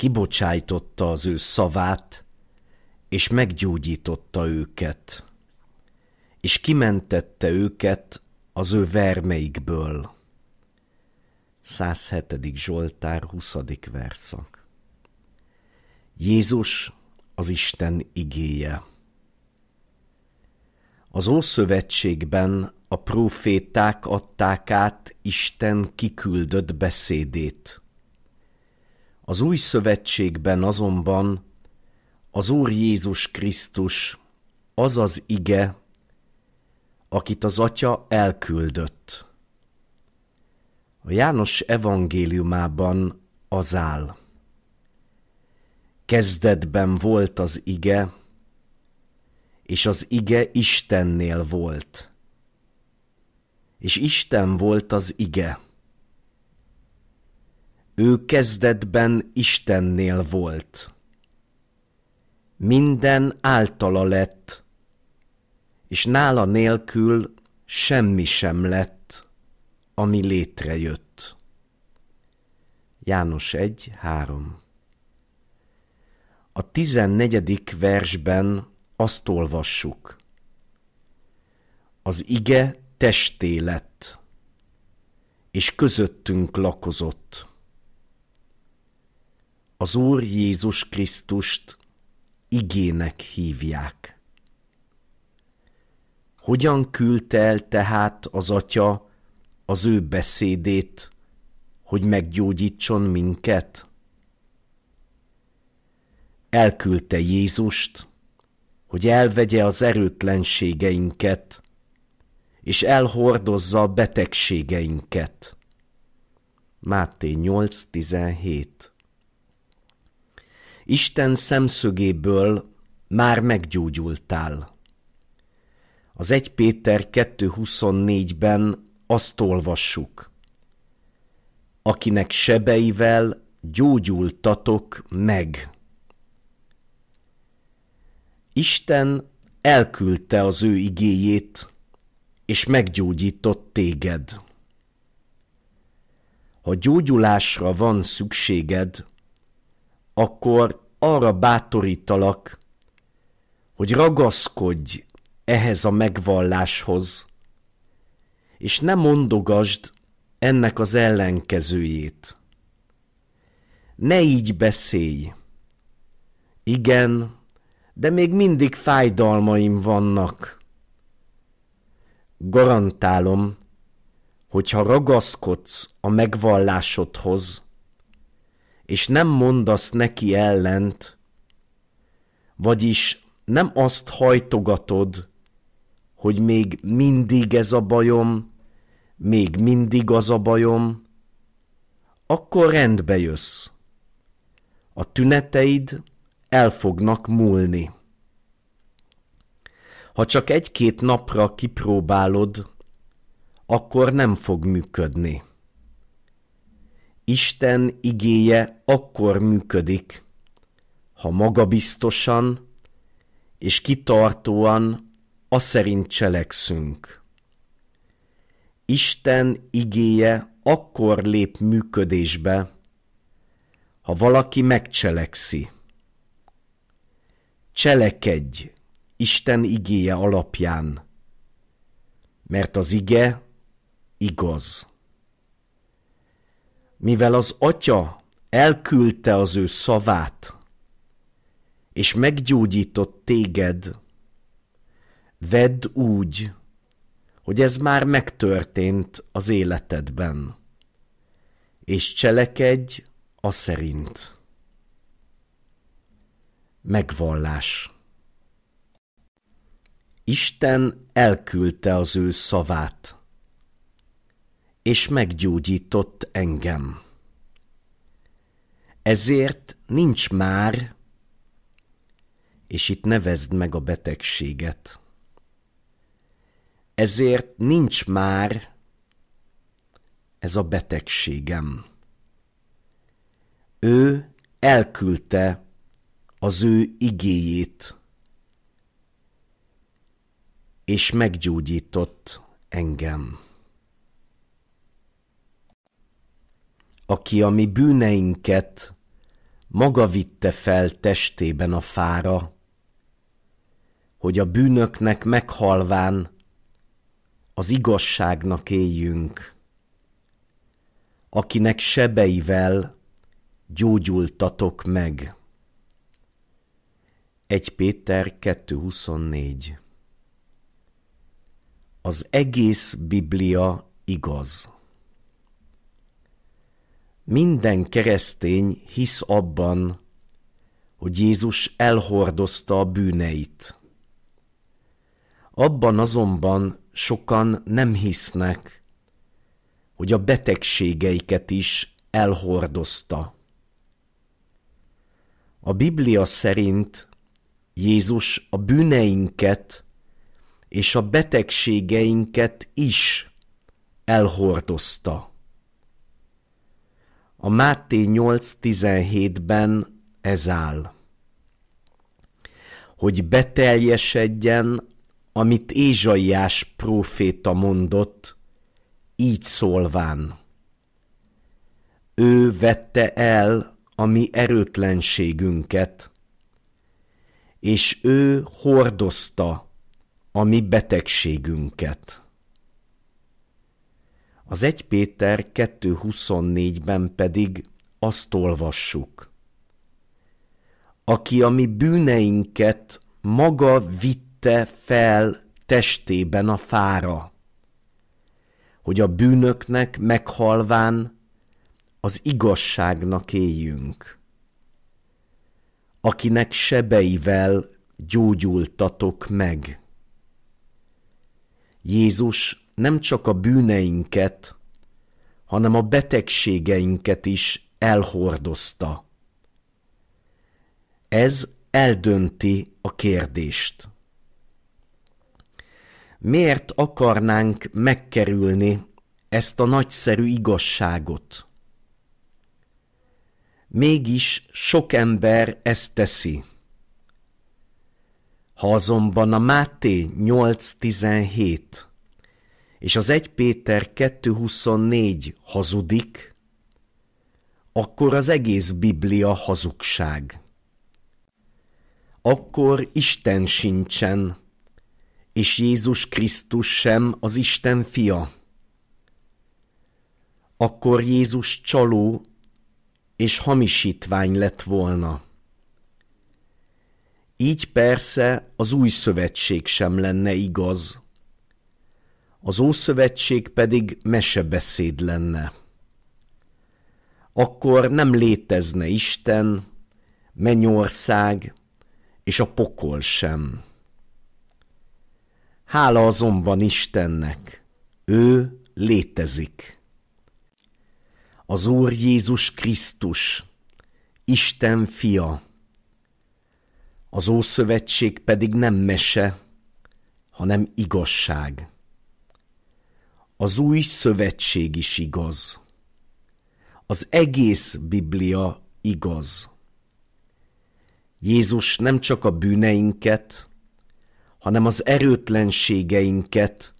kibocsájtotta az ő szavát, és meggyógyította őket, és kimentette őket az ő vermeikből. 107. Zsoltár 20. verszak Jézus az Isten igéje Az Ószövetségben a próféták adták át Isten kiküldött beszédét. Az új szövetségben azonban az Úr Jézus Krisztus az az ige, akit az Atya elküldött. A János evangéliumában az áll. Kezdetben volt az ige, és az ige Istennél volt. És Isten volt az ige. Ő kezdetben Istennél volt. Minden általa lett, és nála nélkül semmi sem lett, ami létrejött. János 3 A tizennegyedik versben azt olvassuk. Az ige testé lett, és közöttünk lakozott az Úr Jézus Krisztust igének hívják. Hogyan küldte el tehát az Atya az ő beszédét, hogy meggyógyítson minket? Elküldte Jézust, hogy elvegye az erőtlenségeinket, és elhordozza a betegségeinket. Máté 8.17 Isten szemszögéből már meggyógyultál. Az 1 Péter 2.24-ben azt olvassuk. Akinek sebeivel gyógyultatok meg. Isten elküldte az ő igéjét, és meggyógyított téged. Ha gyógyulásra van szükséged, akkor arra bátorítalak, hogy ragaszkodj ehhez a megvalláshoz, és ne mondogasd ennek az ellenkezőjét. Ne így beszélj. Igen, de még mindig fájdalmaim vannak. Garantálom, hogy ha ragaszkodsz a megvallásodhoz, és nem mondasz neki ellent, vagyis nem azt hajtogatod, hogy még mindig ez a bajom, még mindig az a bajom, akkor rendbe jössz. A tüneteid el fognak múlni. Ha csak egy-két napra kipróbálod, akkor nem fog működni. Isten igéje akkor működik, ha magabiztosan és kitartóan aszerint cselekszünk. Isten igéje akkor lép működésbe, ha valaki megcselekszi. Cselekedj Isten igéje alapján, mert az ige igaz mivel az atya elküldte az ő szavát, és meggyógyított téged, vedd úgy, hogy ez már megtörtént az életedben, és cselekedj a szerint. Megvallás Isten elküldte az ő szavát és meggyógyított engem. Ezért nincs már, és itt nevezd meg a betegséget. Ezért nincs már ez a betegségem. Ő elküldte az ő igéjét, és meggyógyított engem. aki a mi bűneinket maga vitte fel testében a fára, hogy a bűnöknek meghalván az igazságnak éljünk, akinek sebeivel gyógyultatok meg. 1 Péter 2.24 Az egész Biblia igaz. Minden keresztény hisz abban, hogy Jézus elhordozta a bűneit. Abban azonban sokan nem hisznek, hogy a betegségeiket is elhordozta. A Biblia szerint Jézus a bűneinket és a betegségeinket is elhordozta. A Máté 8.17-ben ez áll. Hogy beteljesedjen, amit Ézsaiás próféta mondott, így szólván. Ő vette el a mi erőtlenségünket, és ő hordozta a mi betegségünket. Az 1 Péter 2.24-ben pedig azt olvassuk. Aki a mi bűneinket maga vitte fel testében a fára, hogy a bűnöknek meghalván az igazságnak éljünk, akinek sebeivel gyógyultatok meg. Jézus nem csak a bűneinket, hanem a betegségeinket is elhordozta. Ez eldönti a kérdést. Miért akarnánk megkerülni ezt a nagyszerű igazságot? Mégis sok ember ezt teszi. Ha azonban a Máté 8.17 és az 1 Péter 2.24 hazudik, akkor az egész Biblia hazugság. Akkor Isten sincsen, és Jézus Krisztus sem az Isten fia. Akkor Jézus csaló és hamisítvány lett volna. Így persze az új szövetség sem lenne igaz, az Ószövetség pedig mesebeszéd lenne. Akkor nem létezne Isten, mennyország és a pokol sem. Hála azonban Istennek, ő létezik. Az Úr Jézus Krisztus, Isten fia. Az Ószövetség pedig nem mese, hanem igazság. Az új szövetség is igaz. Az egész Biblia igaz. Jézus nem csak a bűneinket, hanem az erőtlenségeinket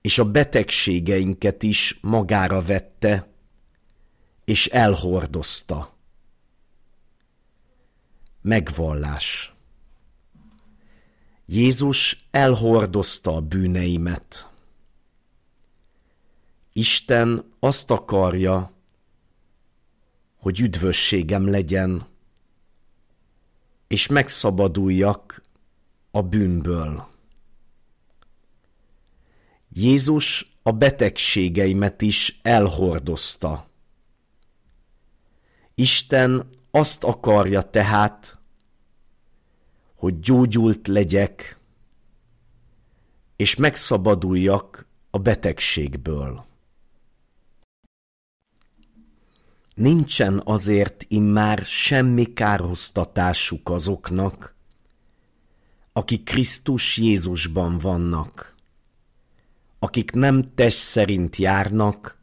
és a betegségeinket is magára vette és elhordozta. Megvallás Jézus elhordozta a bűneimet. Isten azt akarja, hogy üdvösségem legyen, és megszabaduljak a bűnből. Jézus a betegségeimet is elhordozta. Isten azt akarja tehát, hogy gyógyult legyek, és megszabaduljak a betegségből. Nincsen azért immár semmi kárhoztatásuk azoknak, akik Krisztus Jézusban vannak, akik nem test szerint járnak,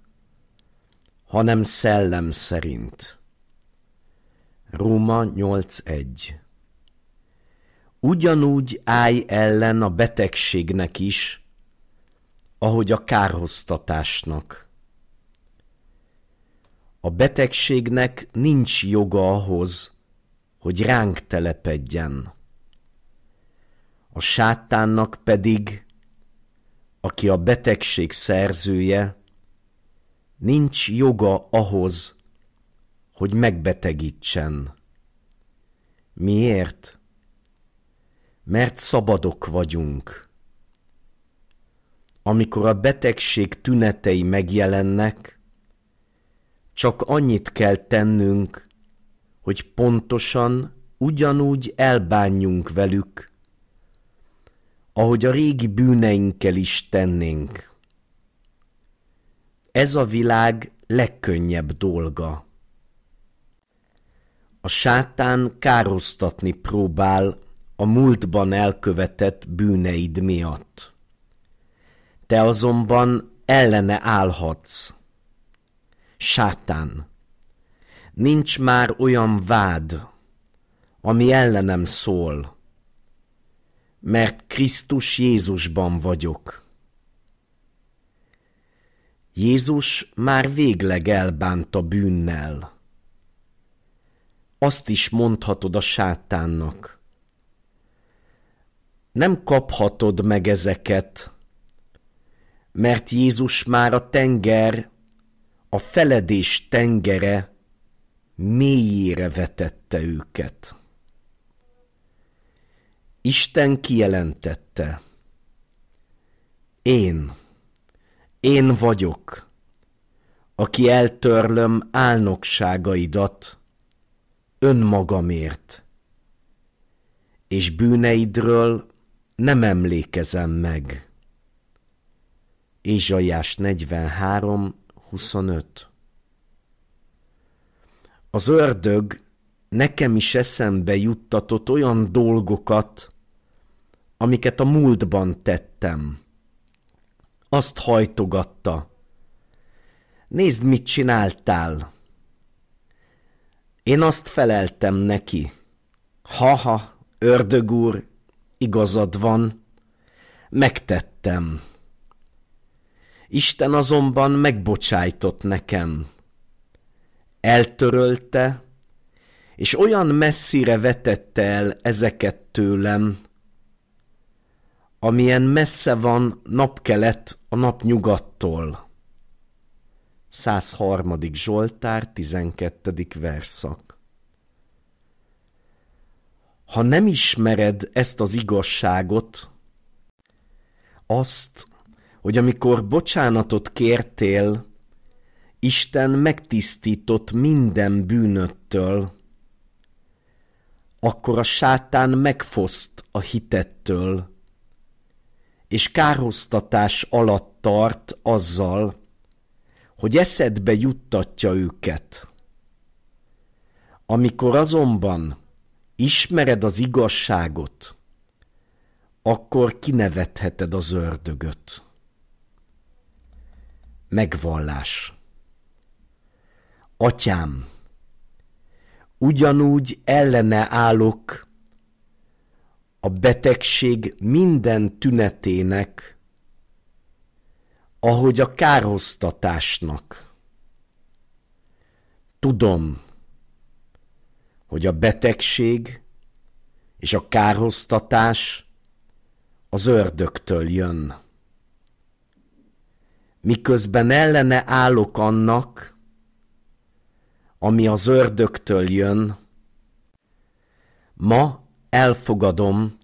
hanem szellem szerint. Róma 8.1 Ugyanúgy állj ellen a betegségnek is, ahogy a kárhoztatásnak a betegségnek nincs joga ahhoz, hogy ránk telepedjen. A sátánnak pedig, aki a betegség szerzője, nincs joga ahhoz, hogy megbetegítsen. Miért? Mert szabadok vagyunk. Amikor a betegség tünetei megjelennek, csak annyit kell tennünk, hogy pontosan ugyanúgy elbánjunk velük, ahogy a régi bűneinkkel is tennénk. Ez a világ legkönnyebb dolga. A sátán károsztatni próbál a múltban elkövetett bűneid miatt. Te azonban ellene állhatsz sátán. Nincs már olyan vád, ami ellenem szól, mert Krisztus Jézusban vagyok. Jézus már végleg elbánt a bűnnel. Azt is mondhatod a sátánnak. Nem kaphatod meg ezeket, mert Jézus már a tenger a feledés tengere mélyére vetette őket. Isten kijelentette, én, én vagyok, aki eltörlöm álnokságaidat önmagamért, és bűneidről nem emlékezem meg. Ézsaiás 43, 25. Az ördög nekem is eszembe juttatott olyan dolgokat, amiket a múltban tettem. Azt hajtogatta. Nézd, mit csináltál! Én azt feleltem neki. Haha, ördög úr, igazad van. Megtettem. Isten azonban megbocsájtott nekem. Eltörölte, és olyan messzire vetette el ezeket tőlem, amilyen messze van napkelet a napnyugattól. 103. Zsoltár, 12. verszak Ha nem ismered ezt az igazságot, azt, hogy amikor bocsánatot kértél, Isten megtisztított minden bűnöttől, akkor a sátán megfoszt a hitettől, és kárhoztatás alatt tart azzal, hogy eszedbe juttatja őket. Amikor azonban ismered az igazságot, akkor kinevetheted az ördögöt. Megvallás. Atyám, ugyanúgy ellene állok a betegség minden tünetének, ahogy a kárhoztatásnak. Tudom, hogy a betegség és a kárhoztatás az ördögtől jön miközben ellene állok annak, ami az ördögtől jön, ma elfogadom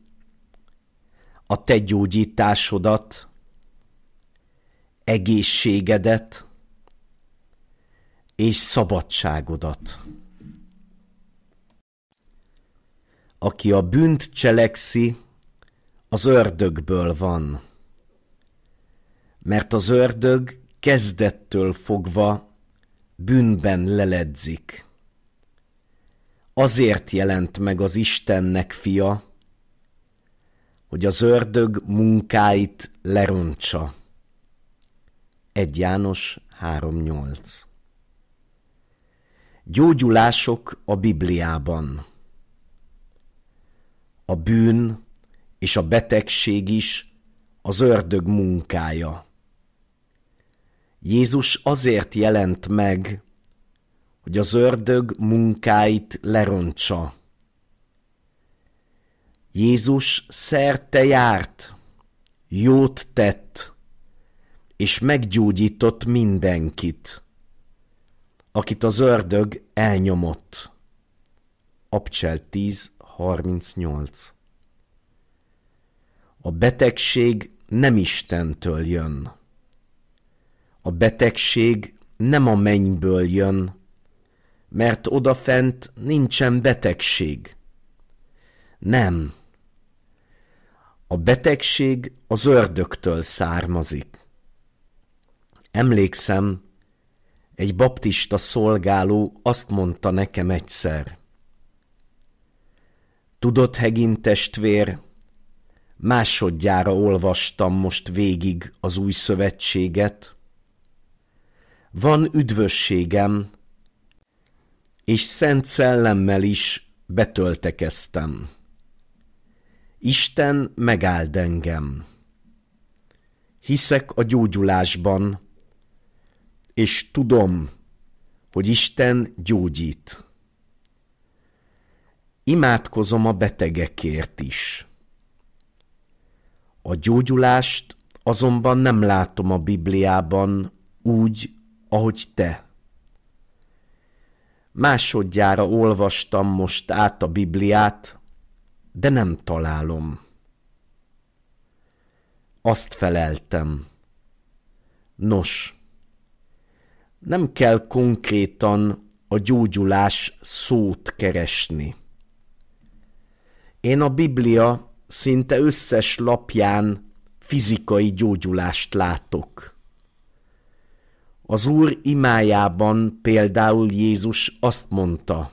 a te gyógyításodat, egészségedet és szabadságodat. Aki a bűnt cselekszi, az ördögből van mert az ördög kezdettől fogva bűnben leledzik. Azért jelent meg az Istennek fia, hogy az ördög munkáit lerontsa. 1 János 3.8 Gyógyulások a Bibliában A bűn és a betegség is az ördög munkája. Jézus azért jelent meg, hogy az ördög munkáit lerontsa. Jézus szerte járt, jót tett, és meggyógyított mindenkit, akit az ördög elnyomott. Abcsel 10.38 A betegség nem Istentől jön a betegség nem a mennyből jön, mert odafent nincsen betegség. Nem. A betegség az ördögtől származik. Emlékszem, egy baptista szolgáló azt mondta nekem egyszer. Tudod, Hegin testvér, másodjára olvastam most végig az új szövetséget, van üdvösségem, és szent szellemmel is betöltekeztem. Isten megáld engem. Hiszek a gyógyulásban, és tudom, hogy Isten gyógyít. Imádkozom a betegekért is. A gyógyulást azonban nem látom a Bibliában úgy, ahogy te. Másodjára olvastam most át a Bibliát, de nem találom. Azt feleltem. Nos, nem kell konkrétan a gyógyulás szót keresni. Én a Biblia szinte összes lapján fizikai gyógyulást látok. Az Úr imájában például Jézus azt mondta,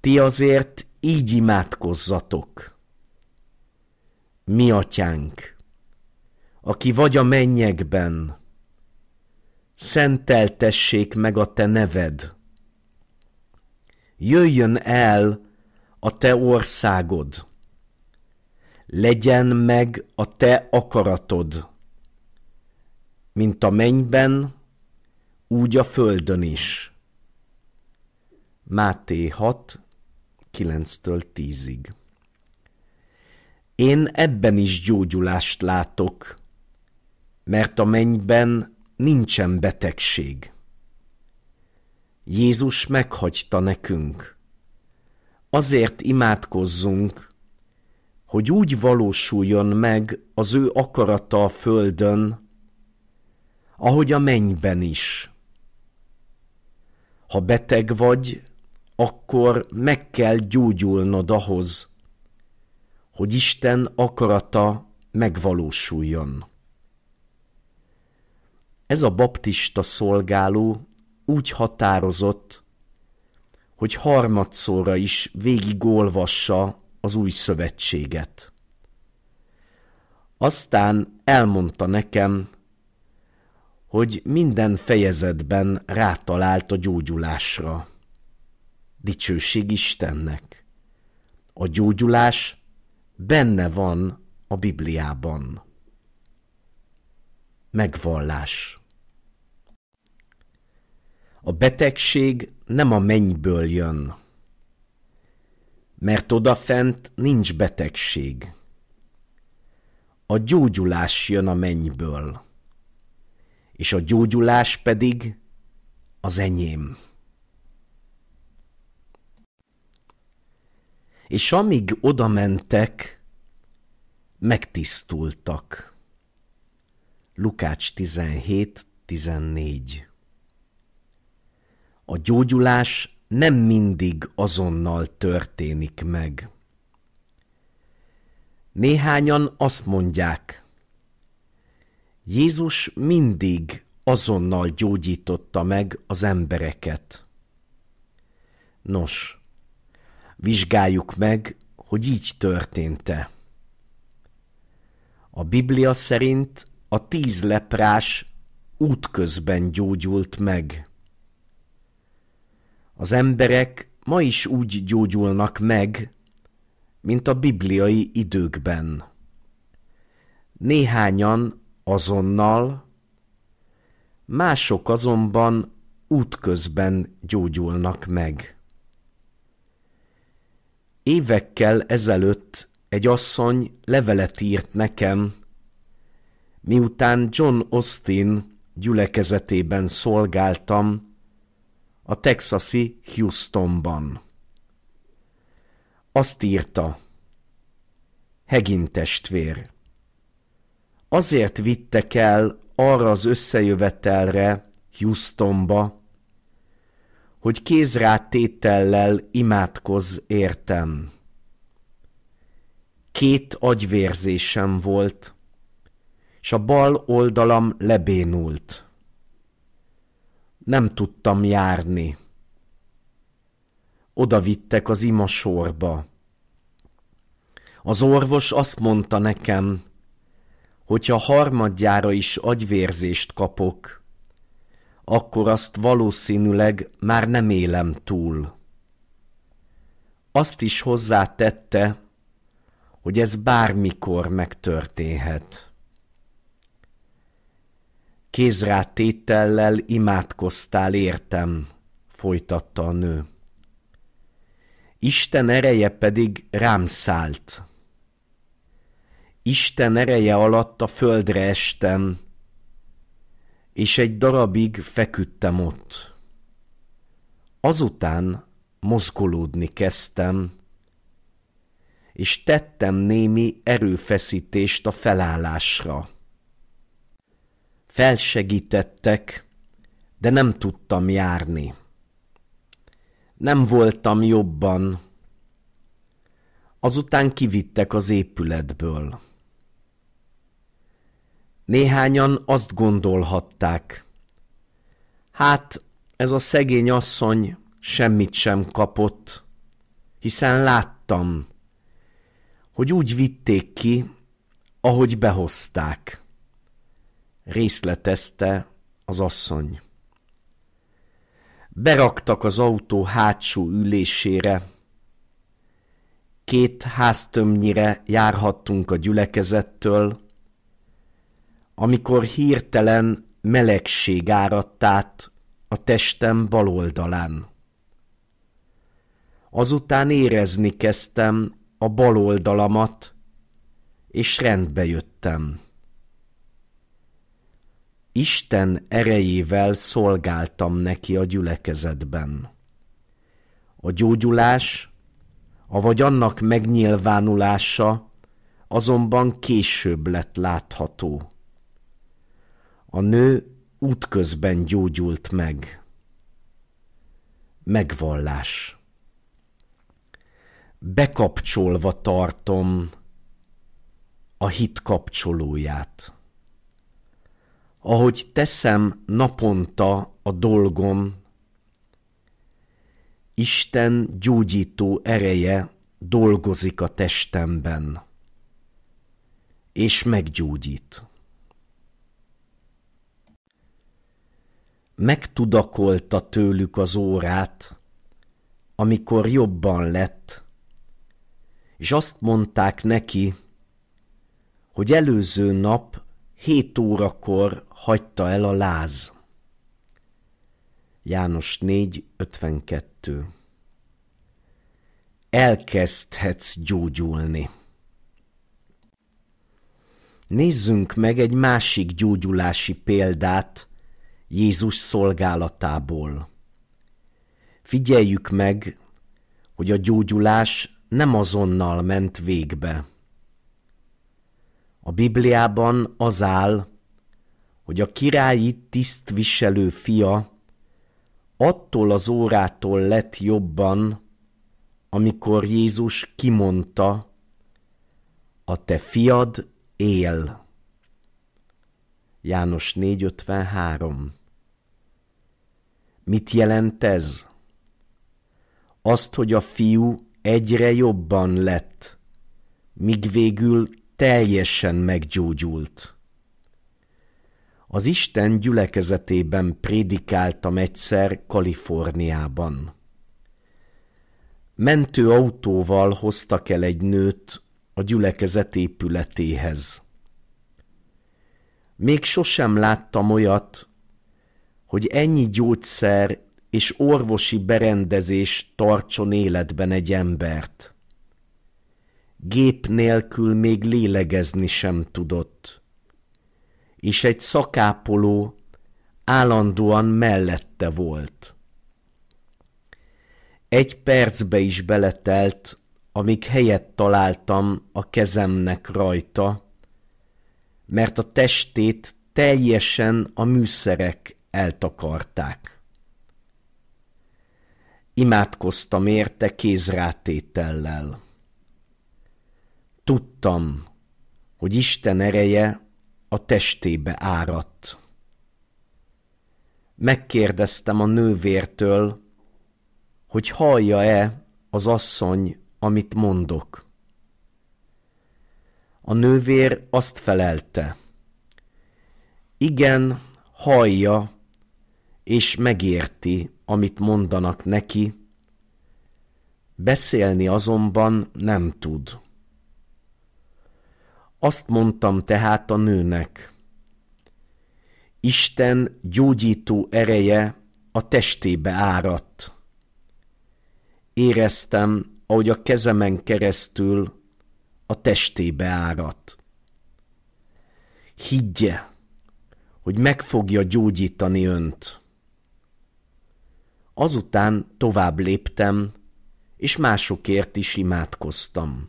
ti azért így imádkozzatok. Mi atyánk, aki vagy a mennyekben, szenteltessék meg a te neved. Jöjjön el a te országod, legyen meg a te akaratod mint a mennyben, úgy a földön is. Máté 6, 9-től 10-ig. Én ebben is gyógyulást látok, mert a mennyben nincsen betegség. Jézus meghagyta nekünk. Azért imádkozzunk, hogy úgy valósuljon meg az ő akarata a földön, ahogy a mennyben is. Ha beteg vagy, akkor meg kell gyógyulnod ahhoz, hogy Isten akarata megvalósuljon. Ez a baptista szolgáló úgy határozott, hogy harmadszorra is végigolvassa az új szövetséget. Aztán elmondta nekem, hogy minden fejezetben rátalált a gyógyulásra. Dicsőség Istennek! A gyógyulás benne van a Bibliában. Megvallás A betegség nem a mennyből jön, mert odafent nincs betegség. A gyógyulás jön a mennyből és a gyógyulás pedig az enyém. És amíg odamentek, megtisztultak. Lukács 17.14 A gyógyulás nem mindig azonnal történik meg. Néhányan azt mondják – Jézus mindig azonnal gyógyította meg az embereket. Nos, vizsgáljuk meg, hogy így történt-e. A Biblia szerint a tíz leprás útközben gyógyult meg. Az emberek ma is úgy gyógyulnak meg, mint a bibliai időkben. Néhányan azonnal, mások azonban útközben gyógyulnak meg. Évekkel ezelőtt egy asszony levelet írt nekem, miután John Austin gyülekezetében szolgáltam a texasi Houstonban. Azt írta, Hegin testvér, azért vittek el arra az összejövetelre Houstonba, hogy kézrátétellel imádkozz értem. Két agyvérzésem volt, és a bal oldalam lebénult. Nem tudtam járni. Oda vittek az imasorba. Az orvos azt mondta nekem, hogyha harmadjára is agyvérzést kapok, akkor azt valószínűleg már nem élem túl. Azt is hozzátette, hogy ez bármikor megtörténhet. Kézrátétellel imádkoztál értem, folytatta a nő. Isten ereje pedig rám szállt. Isten ereje alatt a földre estem, és egy darabig feküdtem ott. Azután mozgolódni kezdtem, és tettem némi erőfeszítést a felállásra. Felsegítettek, de nem tudtam járni. Nem voltam jobban. Azután kivittek az épületből. Néhányan azt gondolhatták. Hát ez a szegény asszony semmit sem kapott, hiszen láttam, hogy úgy vitték ki, ahogy behozták. Részletezte az asszony. Beraktak az autó hátsó ülésére. Két háztömnyire járhattunk a gyülekezettől, amikor hirtelen melegség áradt át a testem bal oldalán. Azután érezni kezdtem a bal oldalamat, és rendbe jöttem. Isten erejével szolgáltam neki a gyülekezetben. A gyógyulás, avagy annak megnyilvánulása azonban később lett látható. A nő útközben gyógyult meg. Megvallás. Bekapcsolva tartom a hit kapcsolóját. Ahogy teszem naponta a dolgom, Isten gyógyító ereje dolgozik a testemben, és meggyógyít. megtudakolta tőlük az órát, amikor jobban lett, és azt mondták neki, hogy előző nap hét órakor hagyta el a láz. János 4.52 Elkezdhetsz gyógyulni. Nézzünk meg egy másik gyógyulási példát, Jézus szolgálatából. Figyeljük meg, hogy a gyógyulás nem azonnal ment végbe. A Bibliában az áll, hogy a királyi tisztviselő fia attól az órától lett jobban, amikor Jézus kimondta, a te fiad él. János 453 Mit jelent ez? Azt, hogy a fiú egyre jobban lett, míg végül teljesen meggyógyult. Az Isten gyülekezetében prédikáltam egyszer Kaliforniában. Mentő autóval hoztak el egy nőt a gyülekezet épületéhez. Még sosem láttam olyat, hogy ennyi gyógyszer és orvosi berendezés tartson életben egy embert. Gép nélkül még lélegezni sem tudott. És egy szakápoló állandóan mellette volt. Egy percbe is beletelt, amíg helyet találtam a kezemnek rajta, mert a testét teljesen a műszerek eltakarták. Imádkoztam érte kézrátétellel. Tudtam, hogy Isten ereje a testébe áradt. Megkérdeztem a nővértől, hogy hallja-e az asszony, amit mondok. A nővér azt felelte. Igen, hallja, és megérti, amit mondanak neki, beszélni azonban nem tud. Azt mondtam tehát a nőnek, Isten gyógyító ereje a testébe áradt. Éreztem, ahogy a kezemen keresztül a testébe áradt. Higgye, hogy meg fogja gyógyítani önt. Azután tovább léptem, és másokért is imádkoztam.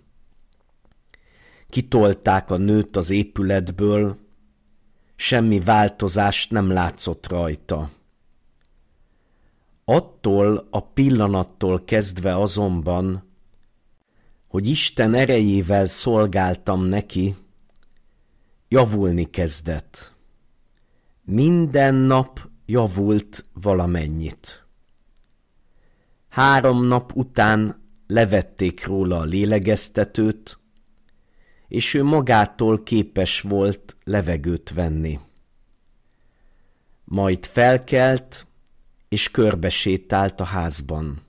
Kitolták a nőt az épületből, semmi változást nem látszott rajta. Attól a pillanattól kezdve azonban, hogy Isten erejével szolgáltam neki, javulni kezdett. Minden nap javult valamennyit. Három nap után levették róla a lélegeztetőt, és ő magától képes volt levegőt venni. Majd felkelt, és körbesétált a házban.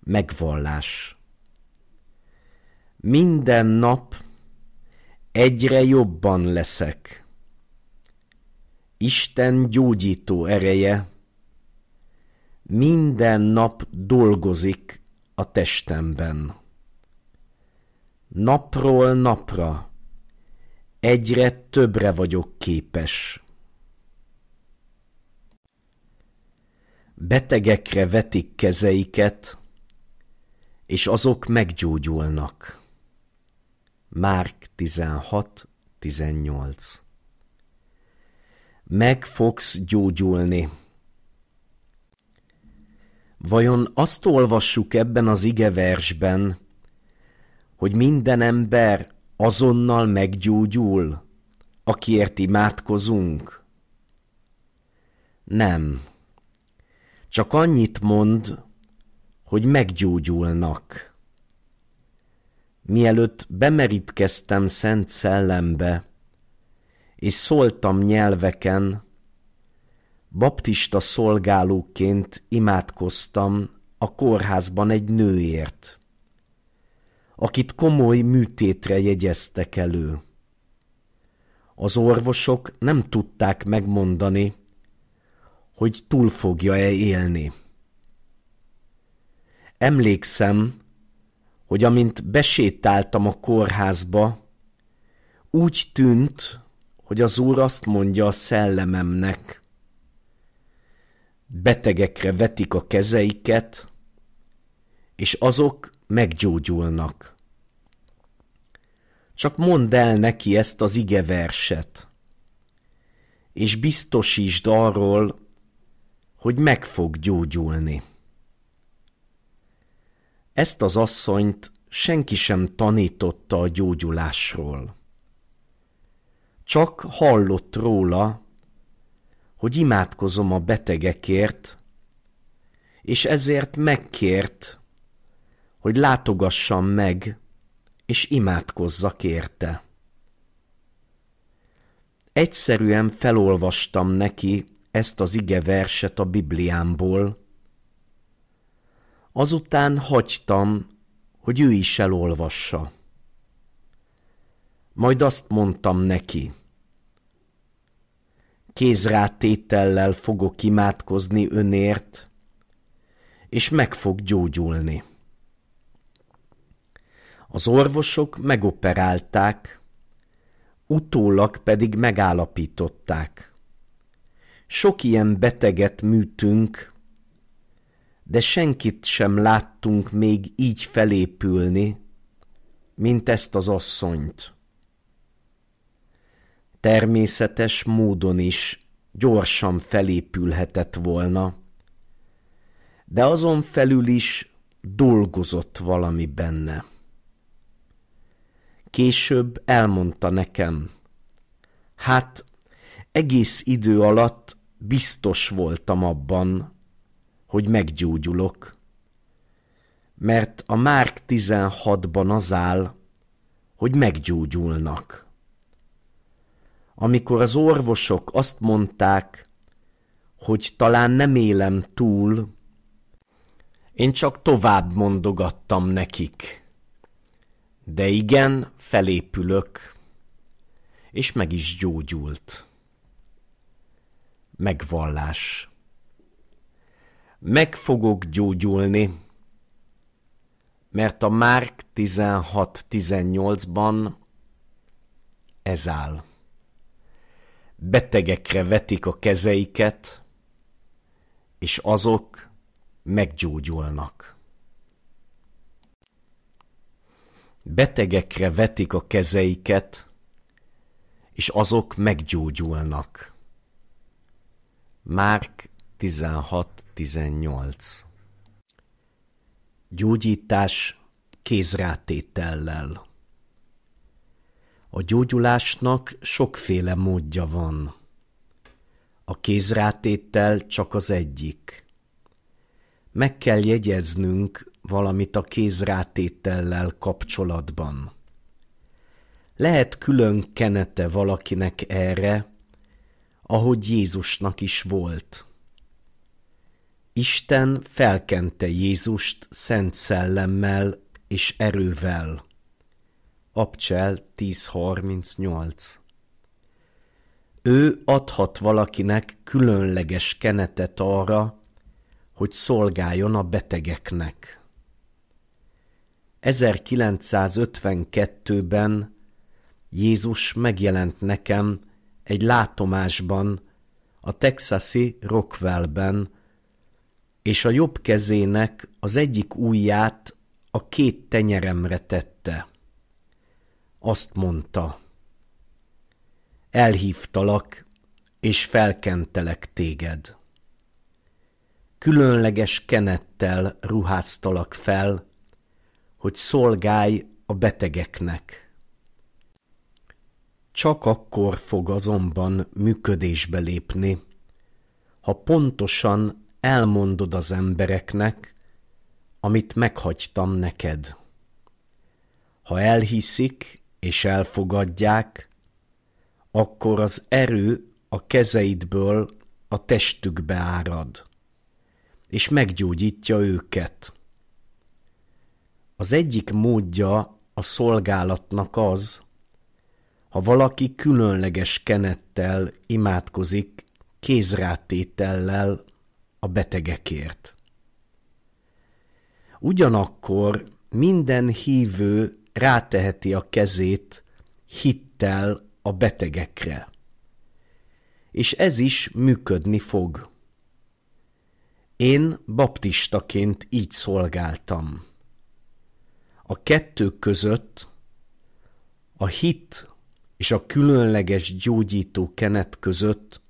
Megvallás Minden nap egyre jobban leszek. Isten gyógyító ereje minden nap dolgozik a testemben. Napról napra egyre többre vagyok képes. Betegekre vetik kezeiket, és azok meggyógyulnak. Márk 16-18 Meg fogsz gyógyulni. Vajon azt olvassuk ebben az versben, hogy minden ember azonnal meggyógyul, akiért imádkozunk? Nem. Csak annyit mond, hogy meggyógyulnak. Mielőtt bemerítkeztem szent szellembe, és szóltam nyelveken, baptista szolgálóként imádkoztam a kórházban egy nőért, akit komoly műtétre jegyeztek elő. Az orvosok nem tudták megmondani, hogy túl fogja-e élni. Emlékszem, hogy amint besétáltam a kórházba, úgy tűnt, hogy az úr azt mondja a szellememnek – betegekre vetik a kezeiket, és azok meggyógyulnak. Csak mondd el neki ezt az verset, és biztosítsd arról, hogy meg fog gyógyulni. Ezt az asszonyt senki sem tanította a gyógyulásról. Csak hallott róla, hogy imádkozom a betegekért, és ezért megkért, hogy látogassam meg, és imádkozzak érte. Egyszerűen felolvastam neki ezt az ige verset a Bibliámból, azután hagytam, hogy ő is elolvassa. Majd azt mondtam neki, kézrátétellel fogok imádkozni önért, és meg fog gyógyulni. Az orvosok megoperálták, utólag pedig megállapították. Sok ilyen beteget műtünk, de senkit sem láttunk még így felépülni, mint ezt az asszonyt természetes módon is gyorsan felépülhetett volna, de azon felül is dolgozott valami benne. Később elmondta nekem, hát egész idő alatt biztos voltam abban, hogy meggyógyulok, mert a Márk 16-ban az áll, hogy meggyógyulnak amikor az orvosok azt mondták, hogy talán nem élem túl, én csak tovább mondogattam nekik. De igen, felépülök, és meg is gyógyult. Megvallás. Meg fogok gyógyulni, mert a Márk 16-18-ban ez áll betegekre vetik a kezeiket, és azok meggyógyulnak. Betegekre vetik a kezeiket, és azok meggyógyulnak. Márk 16-18 Gyógyítás kézrátétellel a gyógyulásnak sokféle módja van. A kézrátéttel csak az egyik. Meg kell jegyeznünk valamit a kézrátétellel kapcsolatban. Lehet külön kenete valakinek erre, ahogy Jézusnak is volt. Isten felkente Jézust szent szellemmel és erővel. Abcsel 1038 Ő adhat valakinek különleges kenetet arra, hogy szolgáljon a betegeknek. 1952-ben Jézus megjelent nekem egy látomásban, a texasi Rockwellben, és a jobb kezének az egyik ujját a két tenyeremre tette azt mondta, elhívtalak, és felkentelek téged. Különleges kenettel ruháztalak fel, hogy szolgálj a betegeknek. Csak akkor fog azonban működésbe lépni, ha pontosan elmondod az embereknek, amit meghagytam neked. Ha elhiszik és elfogadják, akkor az erő a kezeidből a testükbe árad, és meggyógyítja őket. Az egyik módja a szolgálatnak az, ha valaki különleges kenettel imádkozik, kézrátétellel a betegekért. Ugyanakkor minden hívő ráteheti a kezét hittel a betegekre. És ez is működni fog. Én baptistaként így szolgáltam. A kettő között a hit és a különleges gyógyító kenet között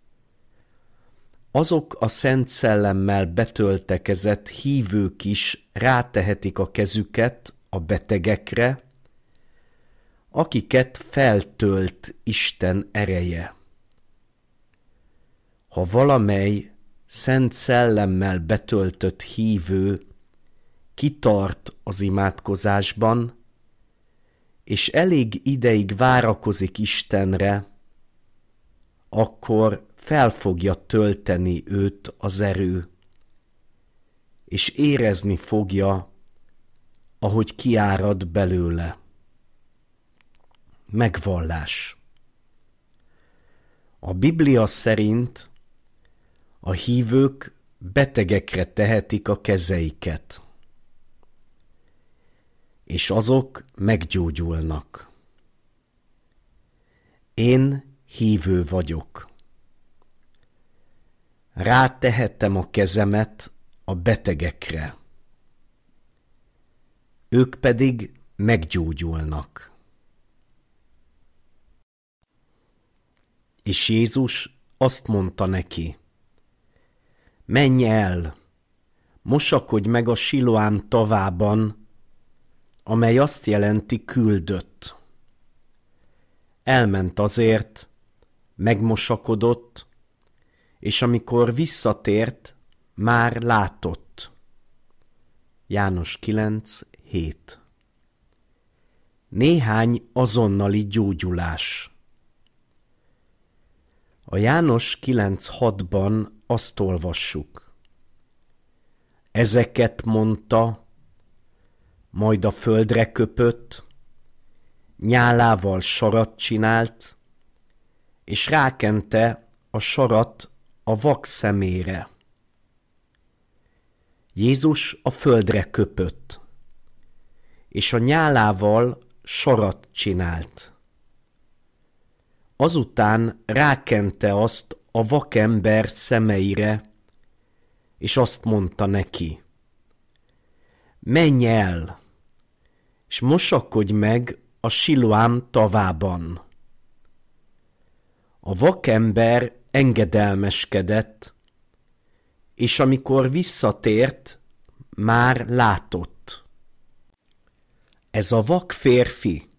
azok a Szent Szellemmel betöltekezett hívők is rátehetik a kezüket a betegekre, akiket feltölt Isten ereje. Ha valamely szent szellemmel betöltött hívő kitart az imádkozásban, és elég ideig várakozik Istenre, akkor fel fogja tölteni őt az erő, és érezni fogja, ahogy kiárad belőle megvallás. A Biblia szerint a hívők betegekre tehetik a kezeiket, és azok meggyógyulnak. Én hívő vagyok. Rátehettem a kezemet a betegekre, ők pedig meggyógyulnak. És Jézus azt mondta neki, menj el, mosakodj meg a Siloám tavában, amely azt jelenti küldött. Elment azért, megmosakodott, és amikor visszatért, már látott. János 7. Néhány azonnali gyógyulás a János 9.6-ban azt olvassuk. Ezeket mondta, majd a földre köpött, nyálával sarat csinált, és rákente a sarat a vak szemére. Jézus a földre köpött, és a nyálával sarat csinált. Azután rákente azt a vakember szemeire, és azt mondta neki, menj el, és mosakodj meg a siluám tavában. A vakember engedelmeskedett, és amikor visszatért, már látott. Ez a vak férfi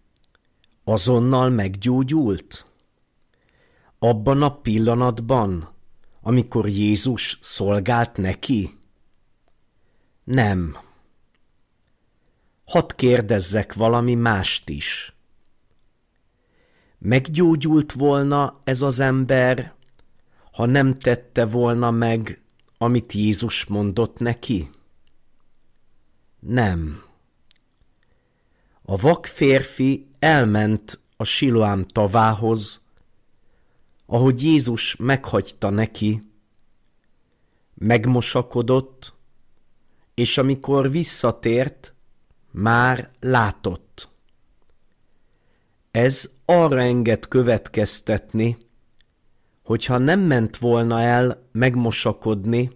azonnal meggyógyult abban a pillanatban, amikor Jézus szolgált neki? Nem. Hadd kérdezzek valami mást is. Meggyógyult volna ez az ember, ha nem tette volna meg, amit Jézus mondott neki? Nem. A vak férfi elment a Siloám tavához, ahogy Jézus meghagyta neki, megmosakodott, és amikor visszatért, már látott. Ez arra enged következtetni, hogyha nem ment volna el megmosakodni,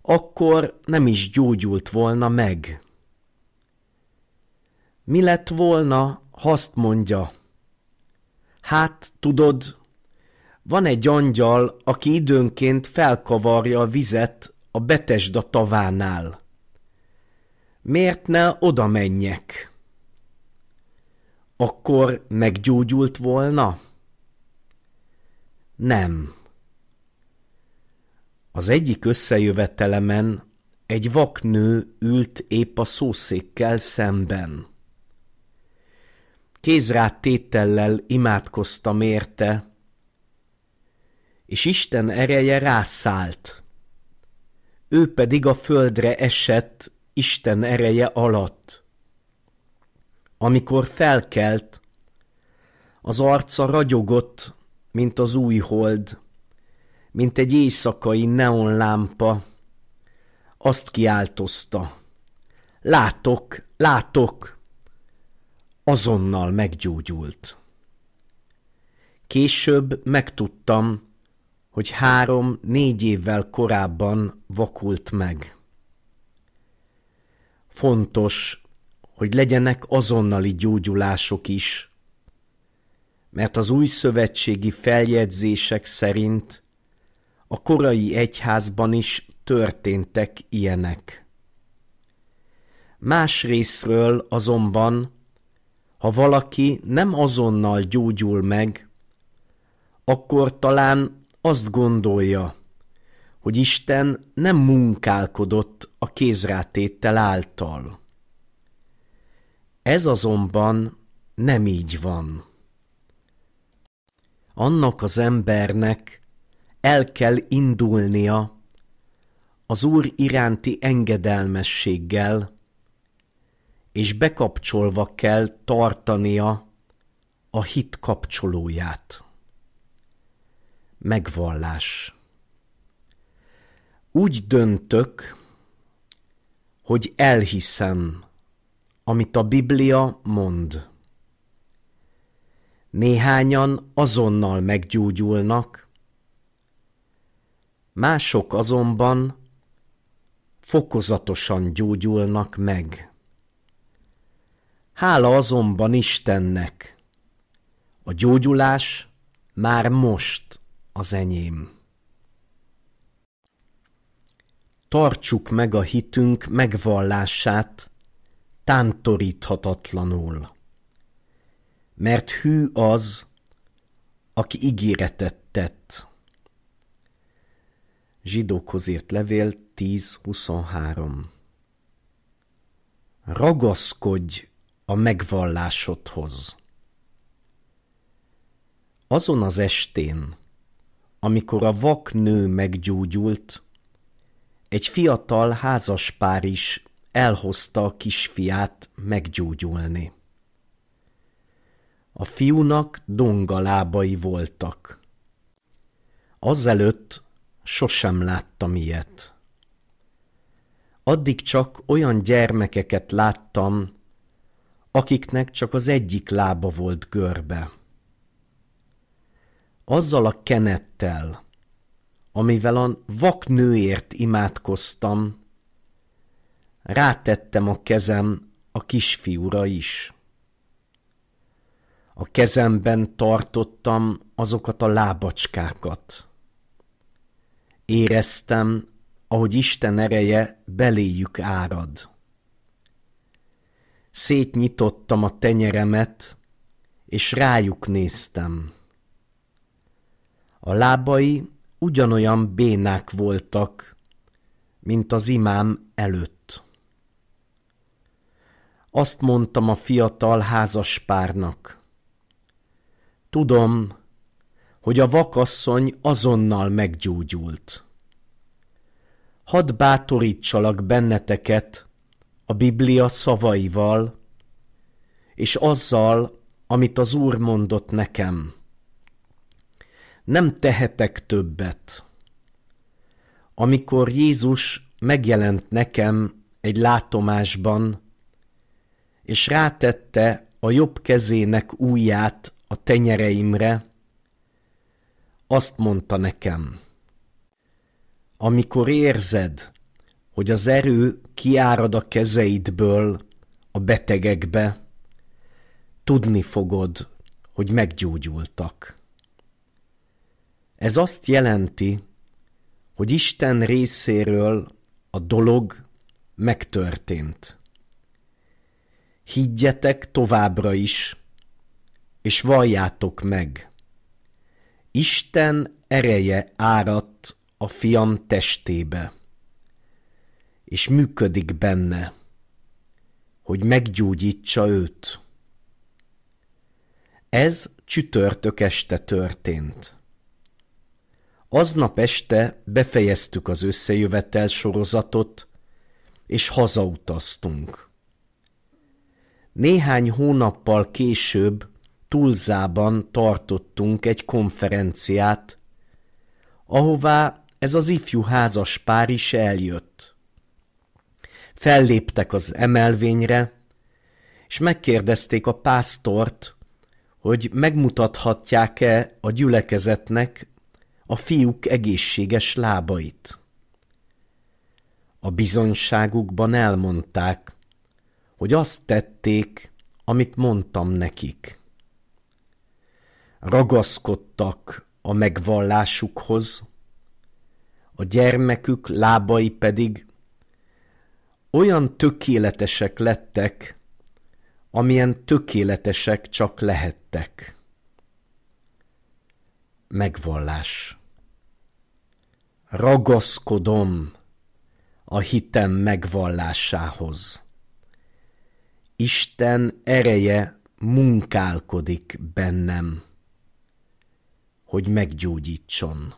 akkor nem is gyógyult volna meg. Mi lett volna, ha azt mondja, Hát, tudod, van egy angyal, aki időnként felkavarja a vizet a Betesda tavánál. Miért ne oda menjek? Akkor meggyógyult volna? Nem. Az egyik összejövetelemen egy vaknő ült épp a szószékkel szemben kézrát tétellel imádkoztam érte, és Isten ereje rászállt. Ő pedig a földre esett Isten ereje alatt. Amikor felkelt, az arca ragyogott, mint az új hold, mint egy éjszakai neonlámpa. Azt kiáltozta. Látok, látok! azonnal meggyógyult. Később megtudtam, hogy három-négy évvel korábban vakult meg. Fontos, hogy legyenek azonnali gyógyulások is, mert az új szövetségi feljegyzések szerint a korai egyházban is történtek ilyenek. Más azonban ha valaki nem azonnal gyógyul meg, akkor talán azt gondolja, hogy Isten nem munkálkodott a kézrátéttel által. Ez azonban nem így van. Annak az embernek el kell indulnia az Úr iránti engedelmességgel, és bekapcsolva kell tartania a hit kapcsolóját. Megvallás. Úgy döntök, hogy elhiszem, amit a Biblia mond. Néhányan azonnal meggyógyulnak, mások azonban fokozatosan gyógyulnak meg. Hála azonban Istennek! A gyógyulás már most az enyém. Tartsuk meg a hitünk megvallását tántoríthatatlanul, mert hű az, aki ígéretet tett. Zsidókhoz írt levél 10.23 Ragaszkodj a megvallásodhoz. Azon az estén, amikor a vak nő meggyógyult, egy fiatal házas pár is elhozta a kisfiát meggyógyulni. A fiúnak donga lábai voltak. Azelőtt sosem láttam ilyet. Addig csak olyan gyermekeket láttam, akiknek csak az egyik lába volt görbe. Azzal a kenettel, amivel a vaknőért imádkoztam, rátettem a kezem a kisfiúra is. A kezemben tartottam azokat a lábacskákat. Éreztem, ahogy Isten ereje beléjük árad. Szétnyitottam a tenyeremet, és rájuk néztem. A lábai ugyanolyan bénák voltak, mint az imám előtt. Azt mondtam a fiatal házas párnak: Tudom, hogy a vakasszony azonnal meggyógyult. Hadd bátorítsalak benneteket, a Biblia szavaival, és azzal, amit az Úr mondott nekem. Nem tehetek többet. Amikor Jézus megjelent nekem egy látomásban, és rátette a jobb kezének ujját a tenyereimre, azt mondta nekem, amikor érzed, hogy az erő kiárad a kezeidből a betegekbe, tudni fogod, hogy meggyógyultak. Ez azt jelenti, hogy Isten részéről a dolog megtörtént. Higgyetek továbbra is, és valljátok meg. Isten ereje áradt a fiam testébe és működik benne, hogy meggyógyítsa őt. Ez csütörtök este történt. Aznap este befejeztük az összejövetel sorozatot, és hazautaztunk. Néhány hónappal később Tulzában tartottunk egy konferenciát, ahová ez az ifjú házas pár is eljött felléptek az emelvényre, és megkérdezték a pásztort, hogy megmutathatják-e a gyülekezetnek a fiúk egészséges lábait. A bizonyságukban elmondták, hogy azt tették, amit mondtam nekik. Ragaszkodtak a megvallásukhoz, a gyermekük lábai pedig olyan tökéletesek lettek, amilyen tökéletesek csak lehettek. Megvallás. Ragaszkodom a hitem megvallásához. Isten ereje munkálkodik bennem, hogy meggyógyítson.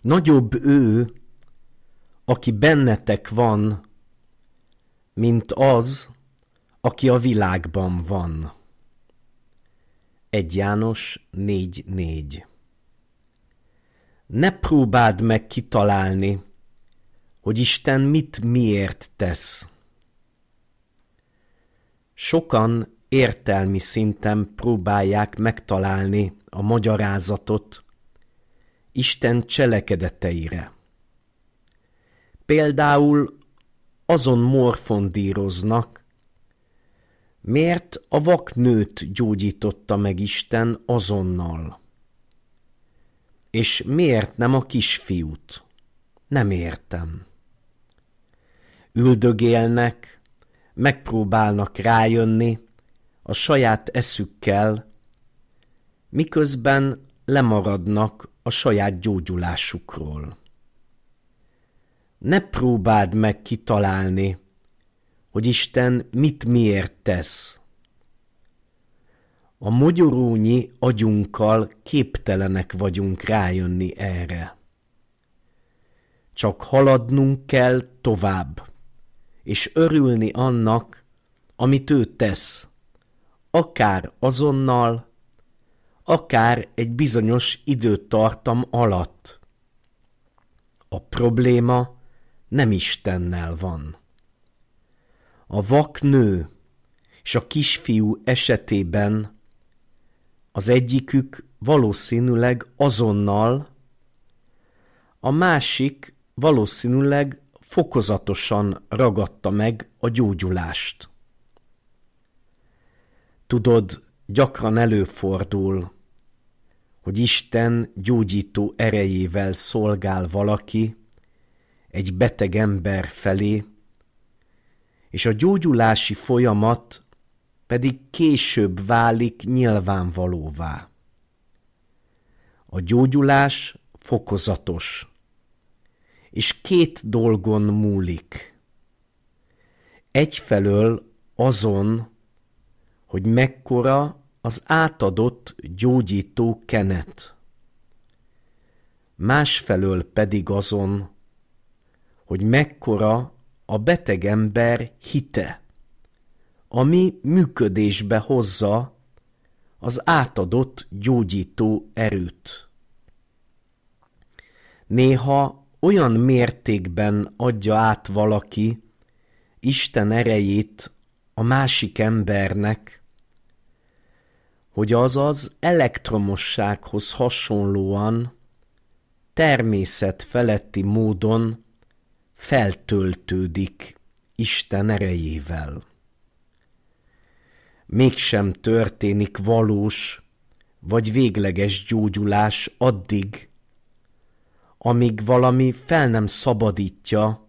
Nagyobb ő, aki bennetek van, mint az, aki a világban van. 1 János 4.4 Ne próbáld meg kitalálni, hogy Isten mit miért tesz. Sokan értelmi szinten próbálják megtalálni a magyarázatot Isten cselekedeteire. Például azon morfondíroznak, miért a vaknőt gyógyította meg Isten azonnal, és miért nem a kisfiút. Nem értem. Üldögélnek, megpróbálnak rájönni a saját eszükkel, miközben lemaradnak a saját gyógyulásukról. Ne próbáld meg kitalálni, hogy Isten mit miért tesz. A mogyorónyi agyunkkal képtelenek vagyunk rájönni erre. Csak haladnunk kell tovább, és örülni annak, amit ő tesz, akár azonnal, akár egy bizonyos időtartam alatt. A probléma, nem Istennel van. A vak nő és a kisfiú esetében az egyikük valószínűleg azonnal, a másik valószínűleg fokozatosan ragadta meg a gyógyulást. Tudod, gyakran előfordul, hogy Isten gyógyító erejével szolgál valaki, egy beteg ember felé, és a gyógyulási folyamat pedig később válik nyilvánvalóvá. A gyógyulás fokozatos, és két dolgon múlik. Egyfelől azon, hogy mekkora az átadott gyógyító kenet, másfelől pedig azon, hogy mekkora a beteg ember hite, ami működésbe hozza az átadott gyógyító erőt. Néha olyan mértékben adja át valaki Isten erejét a másik embernek, hogy az az elektromossághoz hasonlóan természet feletti módon feltöltődik Isten erejével. Mégsem történik valós vagy végleges gyógyulás addig, amíg valami fel nem szabadítja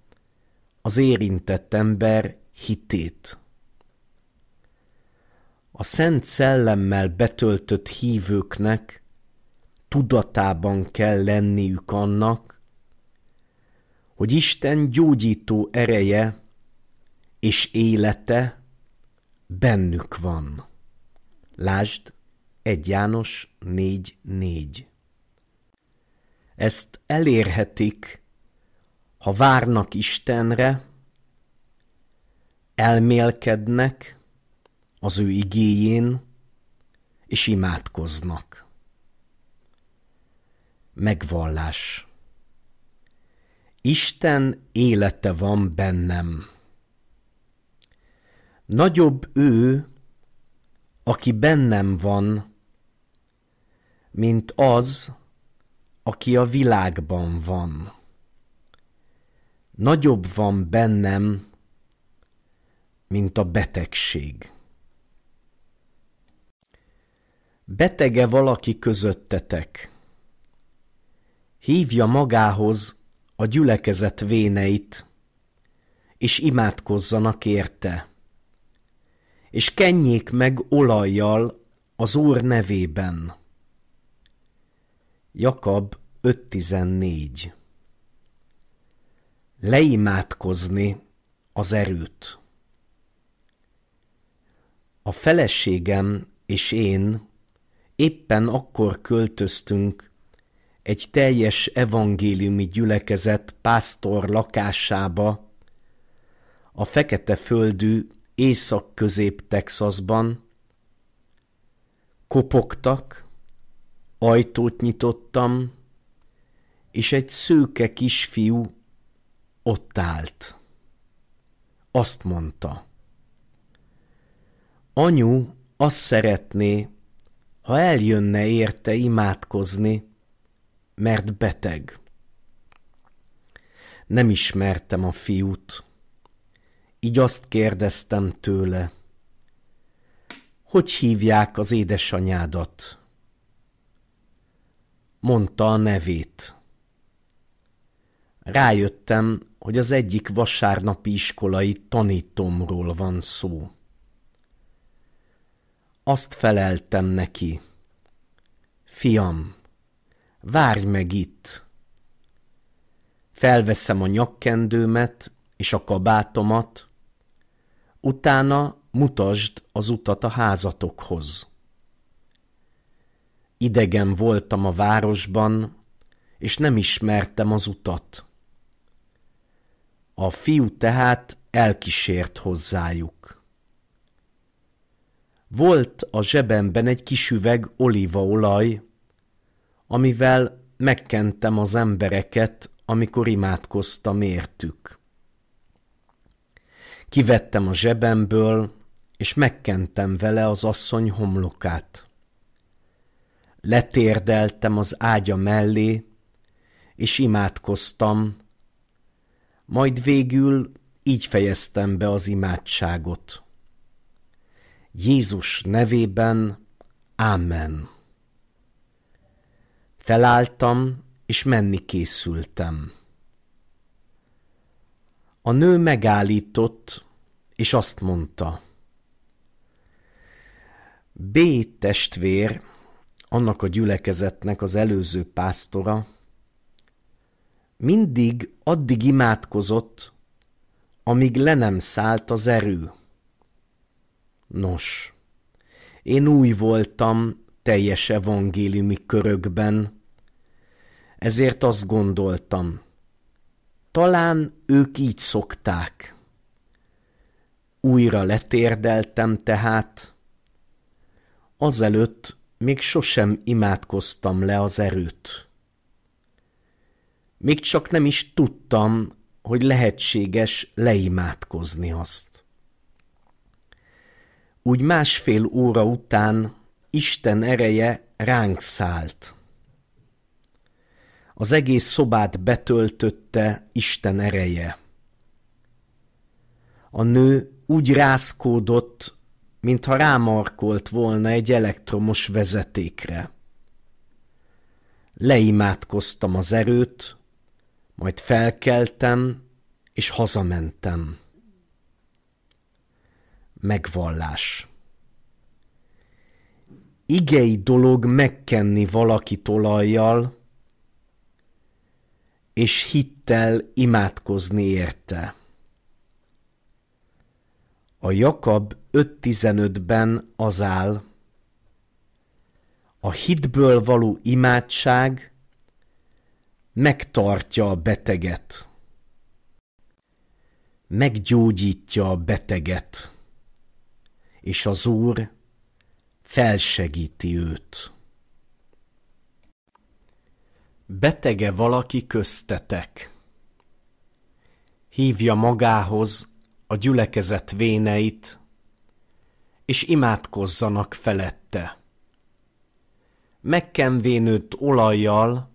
az érintett ember hitét. A Szent Szellemmel betöltött hívőknek tudatában kell lenniük annak, hogy Isten gyógyító ereje és élete bennük van. Lásd 1 János 4.4. Ezt elérhetik, ha várnak Istenre, elmélkednek az ő igéjén, és imádkoznak. Megvallás. Isten élete van bennem. Nagyobb ő, aki bennem van, mint az, aki a világban van. Nagyobb van bennem, mint a betegség. Betege valaki közöttetek. Hívja magához a gyülekezet véneit, és imádkozzanak érte, és kenjék meg olajjal az Úr nevében. Jakab 5.14 Leimádkozni az erőt A feleségem és én éppen akkor költöztünk egy teljes evangéliumi gyülekezet pásztor lakásába, a fekete földű észak-közép-Texasban, kopogtak, ajtót nyitottam, és egy szőke kisfiú ott állt. Azt mondta, anyu azt szeretné, ha eljönne érte imádkozni, mert beteg. Nem ismertem a fiút, így azt kérdeztem tőle, hogy hívják az édesanyádat? Mondta a nevét. Rájöttem, hogy az egyik vasárnapi iskolai tanítomról van szó. Azt feleltem neki. Fiam, Várj meg itt! Felveszem a nyakkendőmet és a kabátomat, utána mutasd az utat a házatokhoz. Idegen voltam a városban, és nem ismertem az utat. A fiú tehát elkísért hozzájuk. Volt a zsebemben egy kis üveg olívaolaj, amivel megkentem az embereket, amikor imádkoztam értük. Kivettem a zsebemből, és megkentem vele az asszony homlokát. Letérdeltem az ágya mellé, és imádkoztam, majd végül így fejeztem be az imádságot. Jézus nevében, Amen. Felálltam, és menni készültem. A nő megállított, és azt mondta. B. testvér, annak a gyülekezetnek az előző pásztora, mindig addig imádkozott, amíg le nem szállt az erő. Nos, én új voltam teljes evangéliumi körökben, ezért azt gondoltam, talán ők így szokták. Újra letérdeltem tehát. Azelőtt még sosem imádkoztam le az erőt. Még csak nem is tudtam, hogy lehetséges leimádkozni azt. Úgy másfél óra után Isten ereje ránk szállt. Az egész szobát betöltötte Isten ereje. A nő úgy rászkódott, mintha rámarkolt volna egy elektromos vezetékre. Leimádkoztam az erőt, majd felkeltem, és hazamentem. Megvallás Igei dolog megkenni valaki olajjal, és hittel imádkozni érte. A Jakab 5.15-ben az áll, a hitből való imádság megtartja a beteget, meggyógyítja a beteget, és az Úr felsegíti őt. Betege valaki köztetek. Hívja magához a gyülekezet véneit, és imádkozzanak felette. Megkenvénőtt olajjal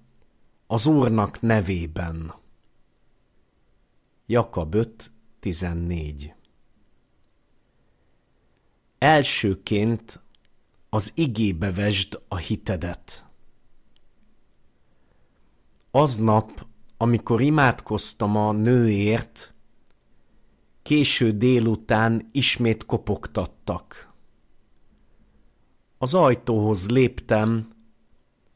az Úrnak nevében. Jakab 14 Elsőként az igébe vesd a hitedet aznap, amikor imádkoztam a nőért, késő délután ismét kopogtattak. Az ajtóhoz léptem,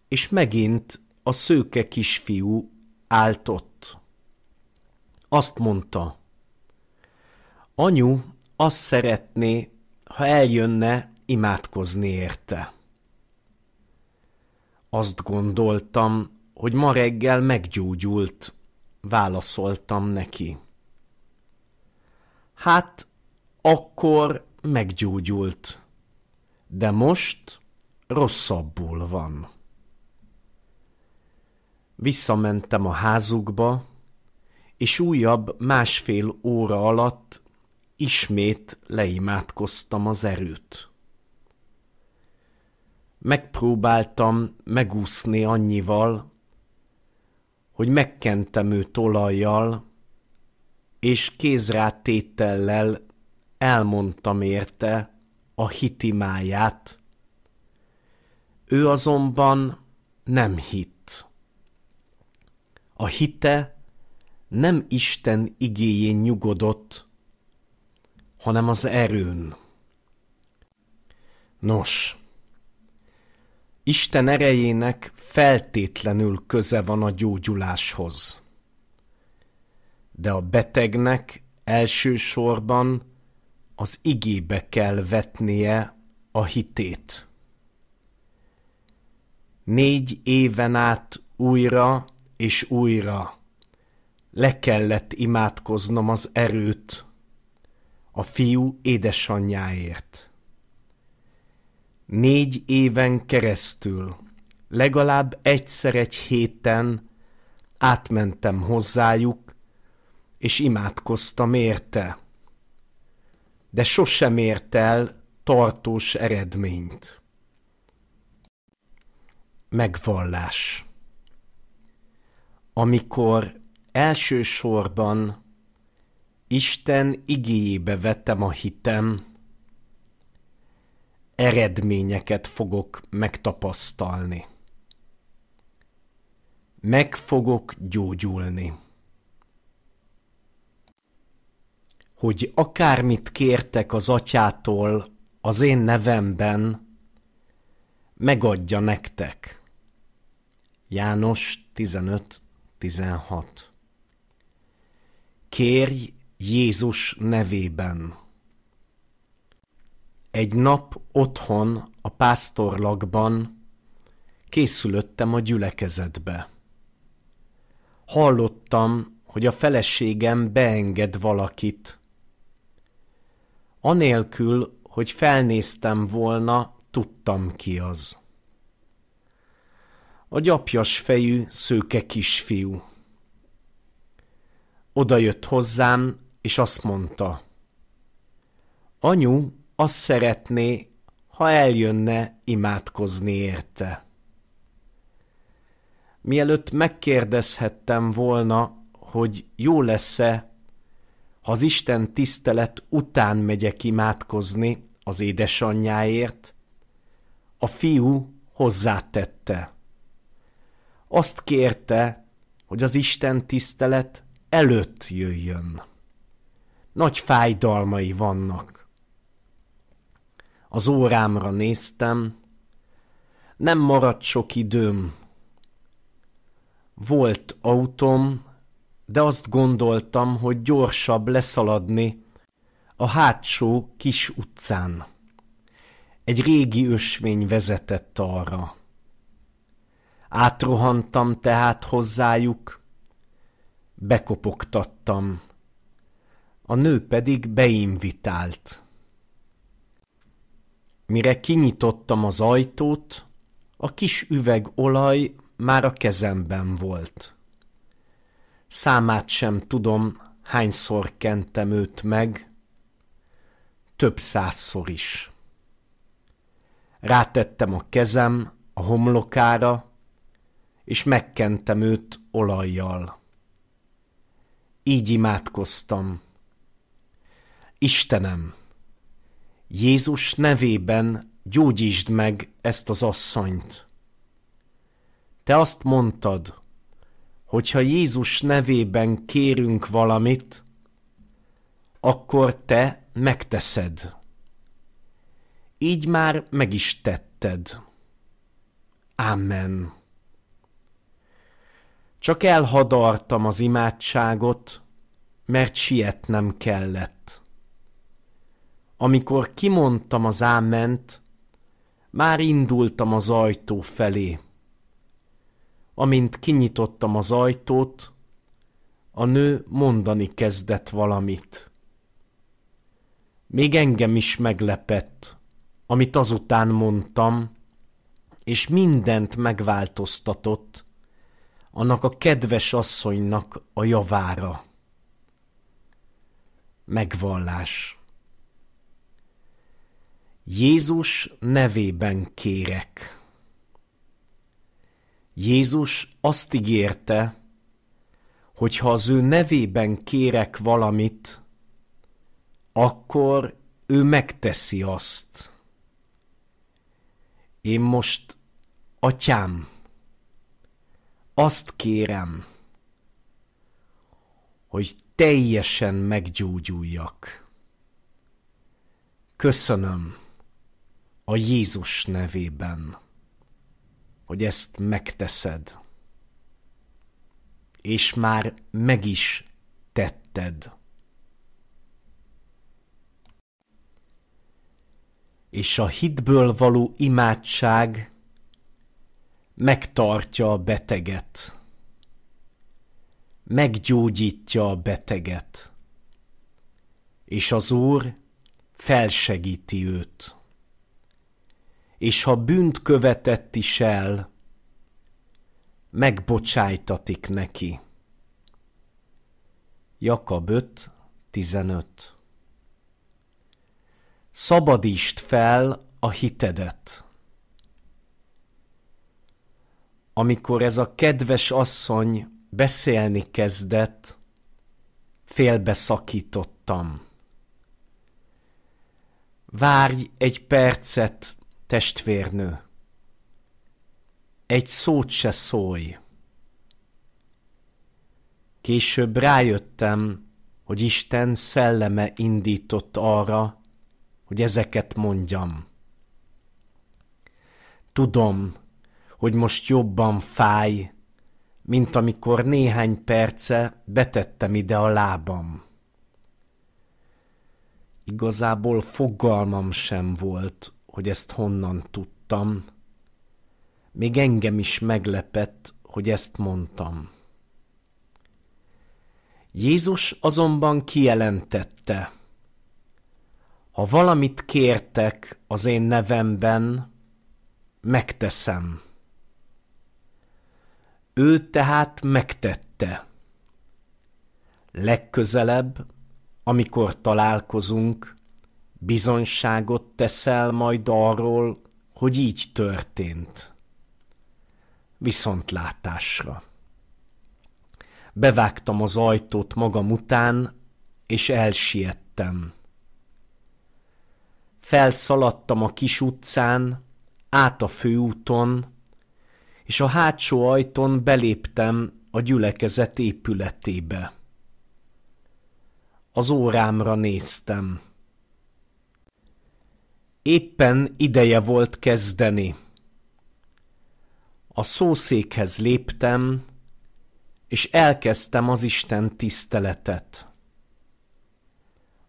és megint a szőke kisfiú állt ott. Azt mondta, anyu azt szeretné, ha eljönne imádkozni érte. Azt gondoltam, hogy ma reggel meggyógyult, válaszoltam neki. Hát, akkor meggyógyult, de most rosszabbul van. Visszamentem a házukba, és újabb másfél óra alatt ismét leimádkoztam az erőt. Megpróbáltam megúszni annyival, hogy megkentem őt olajjal, és kézrátétellel elmondtam érte a hitimáját. Ő azonban nem hitt. A hite nem Isten igéjén nyugodott, hanem az erőn. Nos, Isten erejének feltétlenül köze van a gyógyuláshoz. De a betegnek elsősorban az igébe kell vetnie a hitét. Négy éven át újra és újra le kellett imádkoznom az erőt a fiú édesanyjáért. Négy éven keresztül, legalább egyszer egy héten átmentem hozzájuk, és imádkoztam érte. De sosem ért el tartós eredményt. Megvallás Amikor elsősorban Isten igéjébe vettem a hitem, eredményeket fogok megtapasztalni. Meg fogok gyógyulni. Hogy akármit kértek az atyától az én nevemben, megadja nektek. János 15.16 Kérj Jézus nevében! egy nap otthon a pásztorlakban készülöttem a gyülekezetbe. Hallottam, hogy a feleségem beenged valakit. Anélkül, hogy felnéztem volna, tudtam ki az. A gyapjas fejű, szőke kisfiú. Oda jött hozzám, és azt mondta. Anyu, azt szeretné, ha eljönne imádkozni érte. Mielőtt megkérdezhettem volna, hogy jó lesz-e, ha az Isten tisztelet után megyek imádkozni az édesanyjáért, a fiú hozzátette. Azt kérte, hogy az Isten tisztelet előtt jöjjön. Nagy fájdalmai vannak az órámra néztem, nem maradt sok időm. Volt autóm, de azt gondoltam, hogy gyorsabb leszaladni a hátsó kis utcán. Egy régi ösvény vezetett arra. Átrohantam tehát hozzájuk, bekopogtattam. A nő pedig beinvitált. Mire kinyitottam az ajtót, a kis üveg olaj már a kezemben volt. Számát sem tudom, hányszor kentem őt meg, több százszor is. Rátettem a kezem a homlokára, és megkentem őt olajjal. Így imádkoztam. Istenem! Jézus nevében gyógyítsd meg ezt az asszonyt. Te azt mondtad, hogy ha Jézus nevében kérünk valamit, akkor te megteszed. Így már meg is tetted. Amen. Csak elhadartam az imádságot, mert sietnem kellett. Amikor kimondtam az áment, már indultam az ajtó felé. Amint kinyitottam az ajtót, a nő mondani kezdett valamit. Még engem is meglepett, amit azután mondtam, és mindent megváltoztatott annak a kedves asszonynak a javára. Megvallás. Jézus nevében kérek. Jézus azt ígérte, hogy ha az ő nevében kérek valamit, akkor ő megteszi azt. Én most, atyám, azt kérem, hogy teljesen meggyógyuljak. Köszönöm a Jézus nevében, hogy ezt megteszed. És már meg is tetted. És a hitből való imádság megtartja a beteget, meggyógyítja a beteget, és az Úr felsegíti őt és ha bűnt követett is el, megbocsájtatik neki. Jakab 5, 15 Szabadítsd fel a hitedet. Amikor ez a kedves asszony beszélni kezdett, félbeszakítottam. Várj egy percet, Testvérnő, egy szót se szólj. Később rájöttem, hogy Isten szelleme indított arra, hogy ezeket mondjam. Tudom, hogy most jobban fáj, mint amikor néhány perce betettem ide a lábam. Igazából fogalmam sem volt, hogy ezt honnan tudtam. Még engem is meglepett, hogy ezt mondtam. Jézus azonban kijelentette, ha valamit kértek az én nevemben, megteszem. Ő tehát megtette. Legközelebb, amikor találkozunk, bizonyságot teszel majd arról, hogy így történt. Viszontlátásra. Bevágtam az ajtót magam után, és elsiettem. Felszaladtam a kis utcán, át a főúton, és a hátsó ajtón beléptem a gyülekezet épületébe. Az órámra néztem. Éppen ideje volt kezdeni. A szószékhez léptem, és elkezdtem az Isten tiszteletet.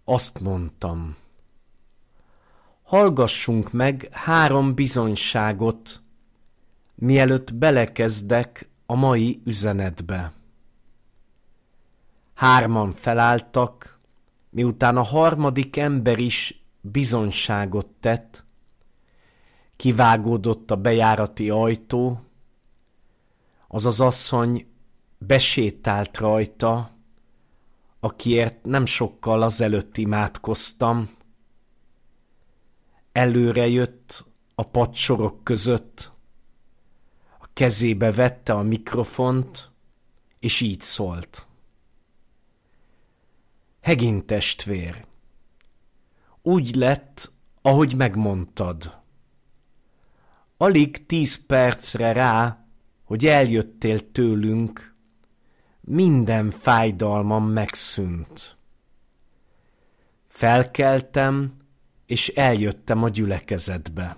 Azt mondtam, hallgassunk meg három bizonyságot, mielőtt belekezdek a mai üzenetbe. Hárman felálltak, miután a harmadik ember is bizonyságot tett, kivágódott a bejárati ajtó, az az asszony besétált rajta, akiért nem sokkal azelőtt imádkoztam, előre jött a patsorok között, a kezébe vette a mikrofont, és így szólt. Hegin testvér, úgy lett, ahogy megmondtad. Alig tíz percre rá, hogy eljöttél tőlünk, minden fájdalmam megszűnt. Felkeltem, és eljöttem a gyülekezetbe.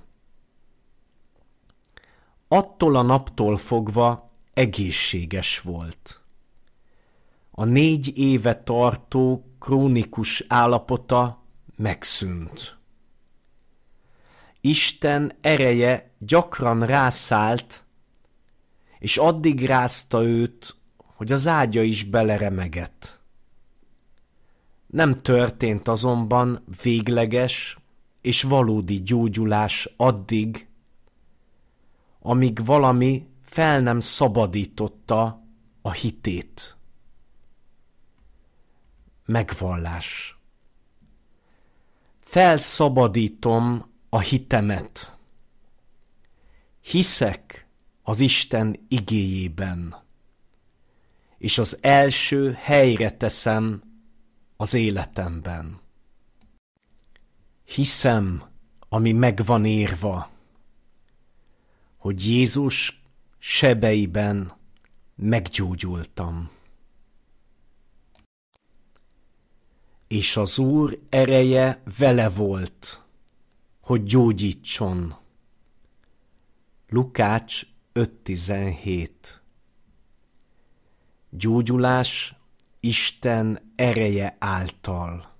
Attól a naptól fogva egészséges volt. A négy éve tartó krónikus állapota megszűnt. Isten ereje gyakran rászállt, és addig rázta őt, hogy az ágya is beleremegett. Nem történt azonban végleges és valódi gyógyulás addig, amíg valami fel nem szabadította a hitét. Megvallás felszabadítom a hitemet. Hiszek az Isten igéjében, és az első helyre teszem az életemben. Hiszem, ami megvan írva, hogy Jézus sebeiben meggyógyultam. és az Úr ereje vele volt, hogy gyógyítson. Lukács 5.17 Gyógyulás Isten ereje által.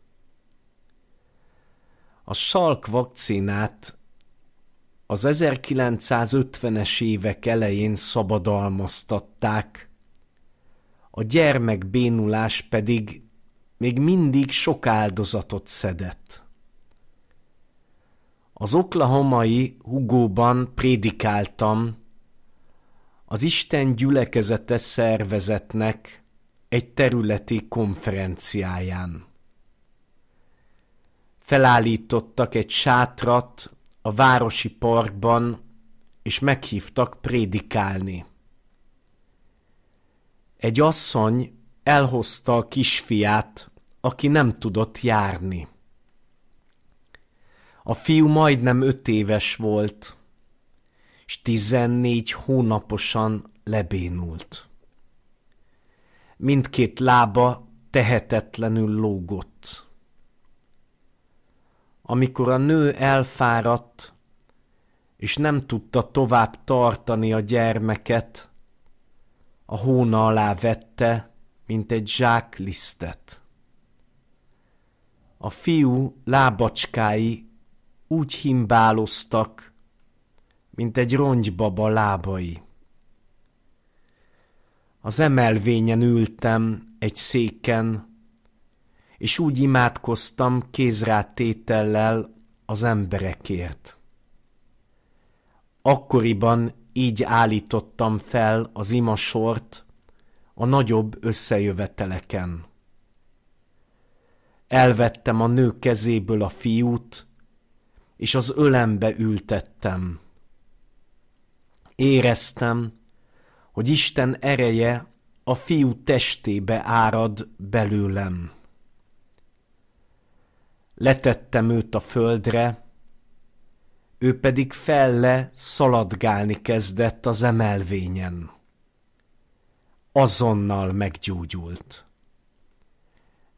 A salk vakcinát az 1950-es évek elején szabadalmaztatták, a gyermekbénulás pedig még mindig sok áldozatot szedett. Az oklahomai hugóban prédikáltam az Isten gyülekezete szervezetnek egy területi konferenciáján. Felállítottak egy sátrat a városi parkban, és meghívtak prédikálni. Egy asszony elhozta a kisfiát, aki nem tudott járni. A fiú majdnem öt éves volt, és tizennégy hónaposan lebénult. Mindkét lába tehetetlenül lógott. Amikor a nő elfáradt, és nem tudta tovább tartani a gyermeket, a hóna alá vette, mint egy zsák lisztet. A fiú lábacskái úgy himbáloztak, mint egy rongybaba lábai. Az emelvényen ültem egy széken, és úgy imádkoztam kézrátétellel az emberekért. Akkoriban így állítottam fel az imasort a nagyobb összejöveteleken elvettem a nő kezéből a fiút, és az ölembe ültettem. Éreztem, hogy Isten ereje a fiú testébe árad belőlem. Letettem őt a földre, ő pedig felle szaladgálni kezdett az emelvényen. Azonnal meggyógyult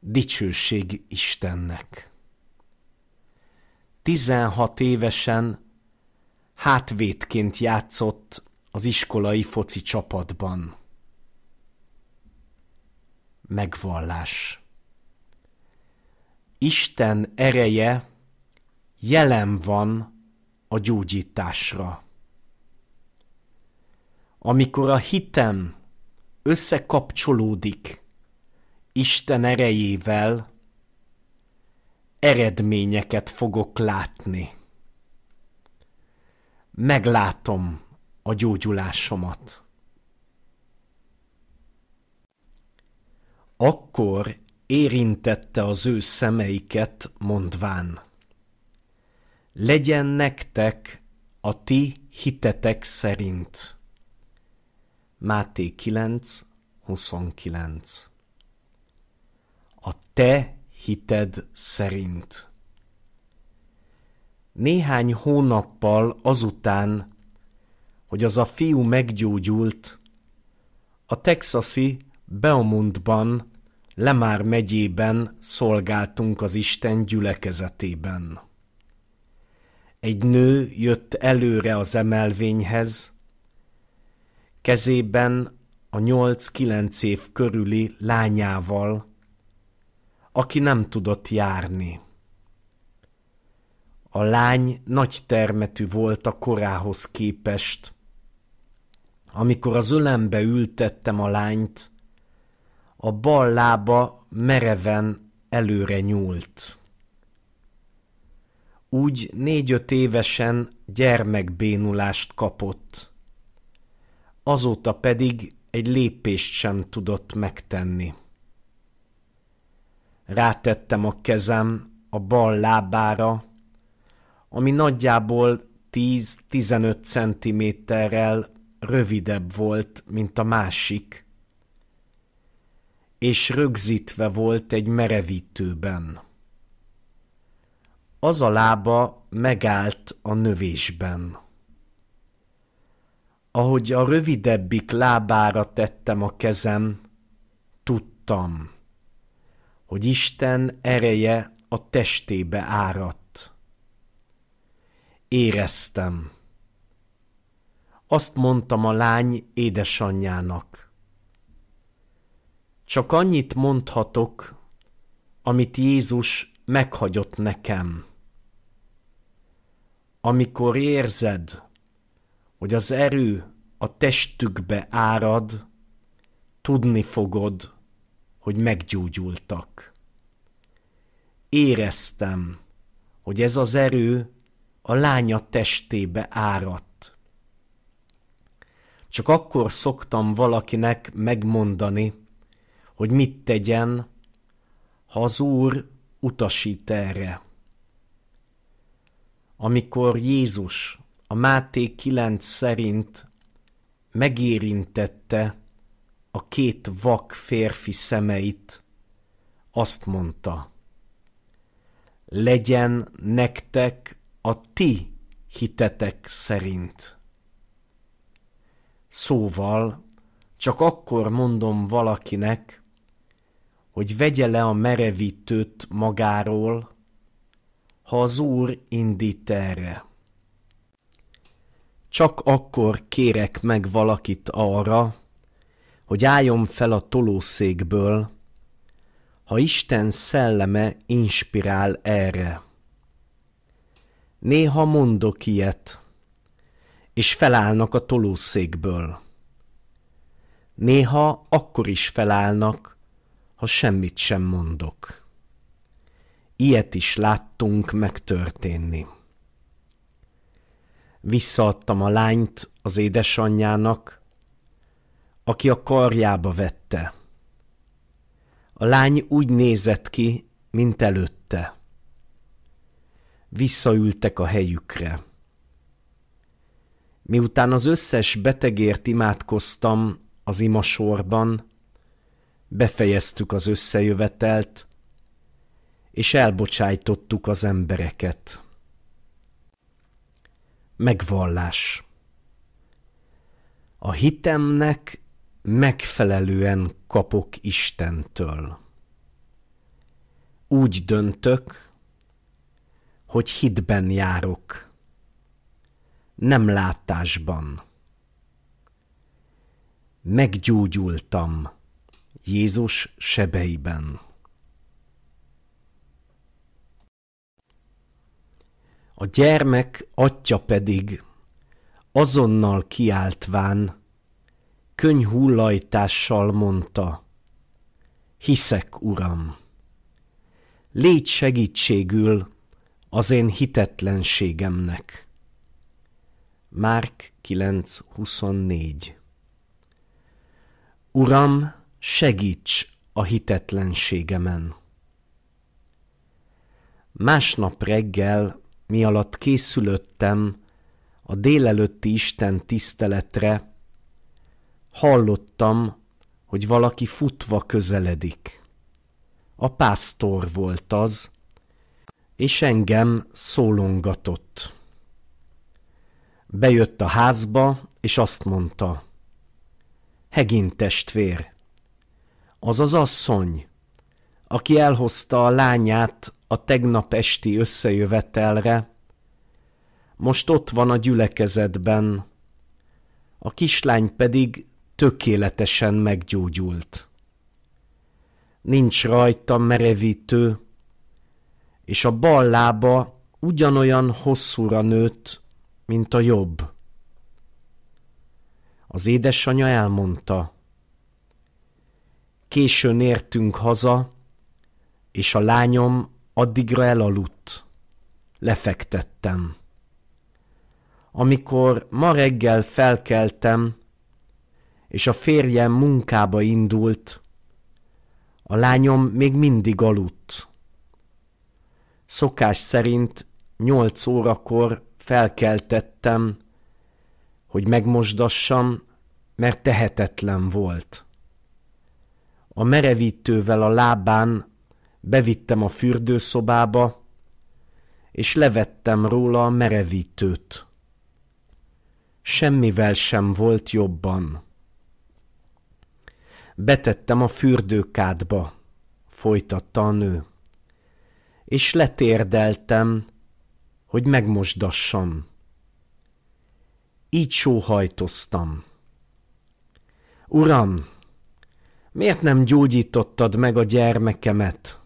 dicsőség Istennek. 16 évesen hátvétként játszott az iskolai foci csapatban. Megvallás Isten ereje jelen van a gyógyításra. Amikor a hitem összekapcsolódik Isten erejével eredményeket fogok látni. Meglátom a gyógyulásomat. Akkor érintette az ő szemeiket, mondván, legyen nektek a ti hitetek szerint. Máté 9, 29 a te hited szerint. Néhány hónappal azután, hogy az a fiú meggyógyult, a texasi Beaumontban, Lemár megyében szolgáltunk az Isten gyülekezetében. Egy nő jött előre az emelvényhez, kezében a nyolc-kilenc év körüli lányával, aki nem tudott járni. A lány nagy termetű volt a korához képest. Amikor az ölembe ültettem a lányt, a bal lába mereven előre nyúlt. Úgy négy-öt évesen gyermekbénulást kapott. Azóta pedig egy lépést sem tudott megtenni. Rátettem a kezem a bal lábára, ami nagyjából 10-15 centiméterrel rövidebb volt, mint a másik, és rögzítve volt egy merevítőben. Az a lába megállt a növésben. Ahogy a rövidebbik lábára tettem a kezem, tudtam hogy Isten ereje a testébe áradt. Éreztem. Azt mondtam a lány édesanyjának. Csak annyit mondhatok, amit Jézus meghagyott nekem. Amikor érzed, hogy az erő a testükbe árad, tudni fogod, hogy meggyógyultak. Éreztem, hogy ez az erő a lánya testébe áradt. Csak akkor szoktam valakinek megmondani, hogy mit tegyen, ha az Úr utasít erre. Amikor Jézus a Máté 9 szerint megérintette a két vak férfi szemeit, azt mondta, legyen nektek a ti hitetek szerint. Szóval csak akkor mondom valakinek, hogy vegye le a merevítőt magáról, ha az Úr indít erre. Csak akkor kérek meg valakit arra, hogy álljon fel a tolószékből, ha Isten szelleme inspirál erre. Néha mondok ilyet, és felállnak a tolószékből. Néha akkor is felállnak, ha semmit sem mondok. Ilyet is láttunk megtörténni. Visszaadtam a lányt az édesanyjának, aki a karjába vette. A lány úgy nézett ki, mint előtte. Visszaültek a helyükre. Miután az összes betegért imádkoztam az imasorban, befejeztük az összejövetelt, és elbocsájtottuk az embereket. Megvallás A hitemnek megfelelően kapok Istentől. Úgy döntök, hogy hitben járok, nem látásban. Meggyógyultam Jézus sebeiben. A gyermek atya pedig azonnal kiáltván, könyhullajtással mondta, Hiszek, Uram! Légy segítségül az én hitetlenségemnek. Márk 9.24 Uram, segíts a hitetlenségemen! Másnap reggel, mi alatt készülöttem a délelőtti Isten tiszteletre, hallottam, hogy valaki futva közeledik. A pásztor volt az, és engem szólongatott. Bejött a házba, és azt mondta. Hegin testvér, az az asszony, aki elhozta a lányát a tegnap esti összejövetelre, most ott van a gyülekezetben, a kislány pedig tökéletesen meggyógyult. Nincs rajta merevítő, és a bal lába ugyanolyan hosszúra nőtt, mint a jobb. Az édesanyja elmondta. Későn értünk haza, és a lányom addigra elaludt. Lefektettem. Amikor ma reggel felkeltem, és a férjem munkába indult. A lányom még mindig aludt. Szokás szerint nyolc órakor felkeltettem, hogy megmosdassam, mert tehetetlen volt. A merevítővel a lábán bevittem a fürdőszobába, és levettem róla a merevítőt. Semmivel sem volt jobban. Betettem a fürdőkádba, folytatta a nő, és letérdeltem, hogy megmosdassam. Így sóhajtoztam. Uram, miért nem gyógyítottad meg a gyermekemet?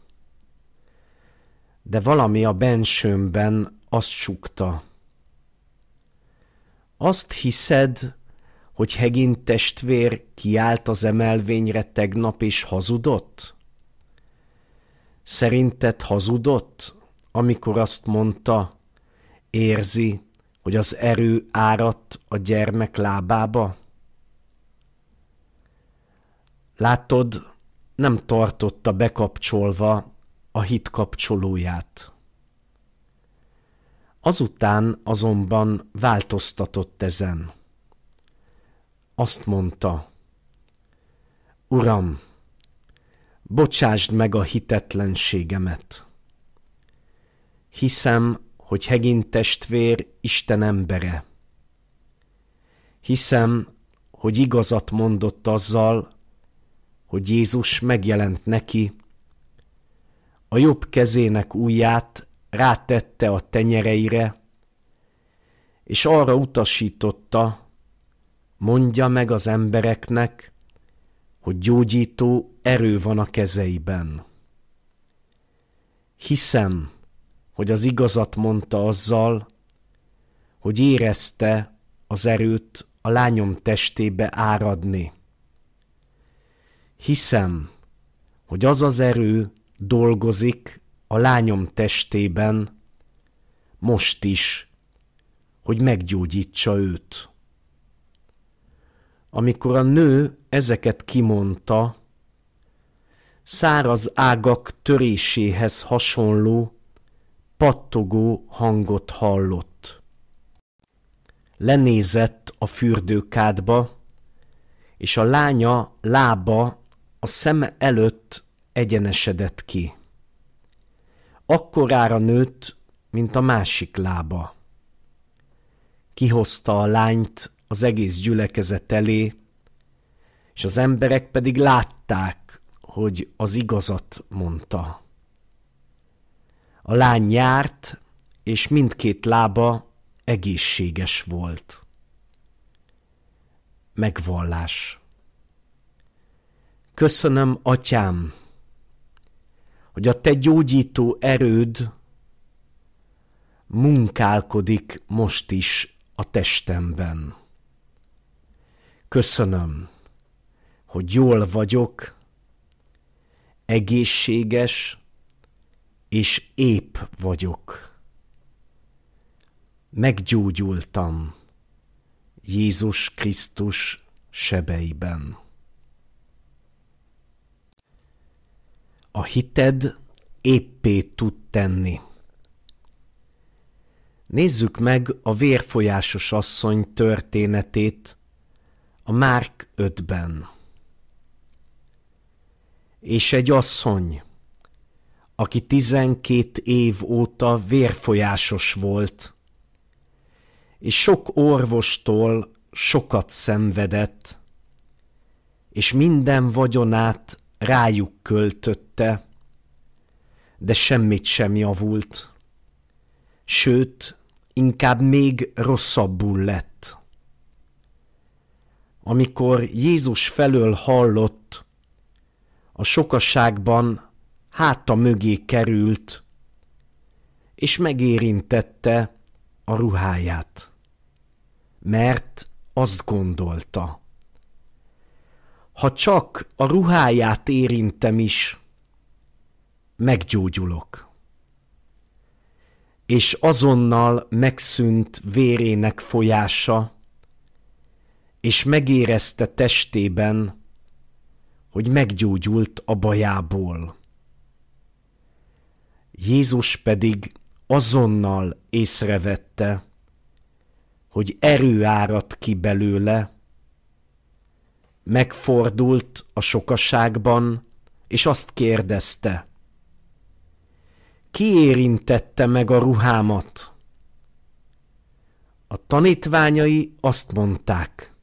De valami a bensőmben azt súgta. Azt hiszed, hogy Hegin testvér kiállt az emelvényre tegnap és hazudott? Szerinted hazudott, amikor azt mondta, érzi, hogy az erő áradt a gyermek lábába? Látod, nem tartotta bekapcsolva a hit kapcsolóját. Azután azonban változtatott ezen azt mondta, Uram, bocsásd meg a hitetlenségemet. Hiszem, hogy Hegin testvér Isten embere. Hiszem, hogy igazat mondott azzal, hogy Jézus megjelent neki, a jobb kezének ujját rátette a tenyereire, és arra utasította, Mondja meg az embereknek, hogy gyógyító erő van a kezeiben. Hiszem, hogy az igazat mondta azzal, hogy érezte az erőt a lányom testébe áradni. Hiszem, hogy az az erő dolgozik a lányom testében most is, hogy meggyógyítsa őt amikor a nő ezeket kimondta, száraz ágak töréséhez hasonló, pattogó hangot hallott. Lenézett a fürdőkádba, és a lánya lába a szeme előtt egyenesedett ki. Akkorára nőtt, mint a másik lába. Kihozta a lányt az egész gyülekezet elé, és az emberek pedig látták, hogy az igazat mondta. A lány járt, és mindkét lába egészséges volt. Megvallás. Köszönöm, atyám, hogy a te gyógyító erőd munkálkodik most is a testemben. Köszönöm, hogy jól vagyok, egészséges és ép vagyok. Meggyógyultam Jézus Krisztus sebeiben. A hited éppé tud tenni. Nézzük meg a vérfolyásos asszony történetét, a Márk 5-ben. És egy asszony, aki tizenkét év óta vérfolyásos volt, és sok orvostól sokat szenvedett, és minden vagyonát rájuk költötte, de semmit sem javult. Sőt, inkább még rosszabbul lett amikor Jézus felől hallott, a sokasságban háta mögé került, és megérintette a ruháját, mert azt gondolta. Ha csak a ruháját érintem is, meggyógyulok. És azonnal megszűnt vérének folyása, és megérezte testében, hogy meggyógyult a bajából. Jézus pedig azonnal észrevette, hogy erő áradt ki belőle, megfordult a sokaságban, és azt kérdezte, ki érintette meg a ruhámat? A tanítványai azt mondták,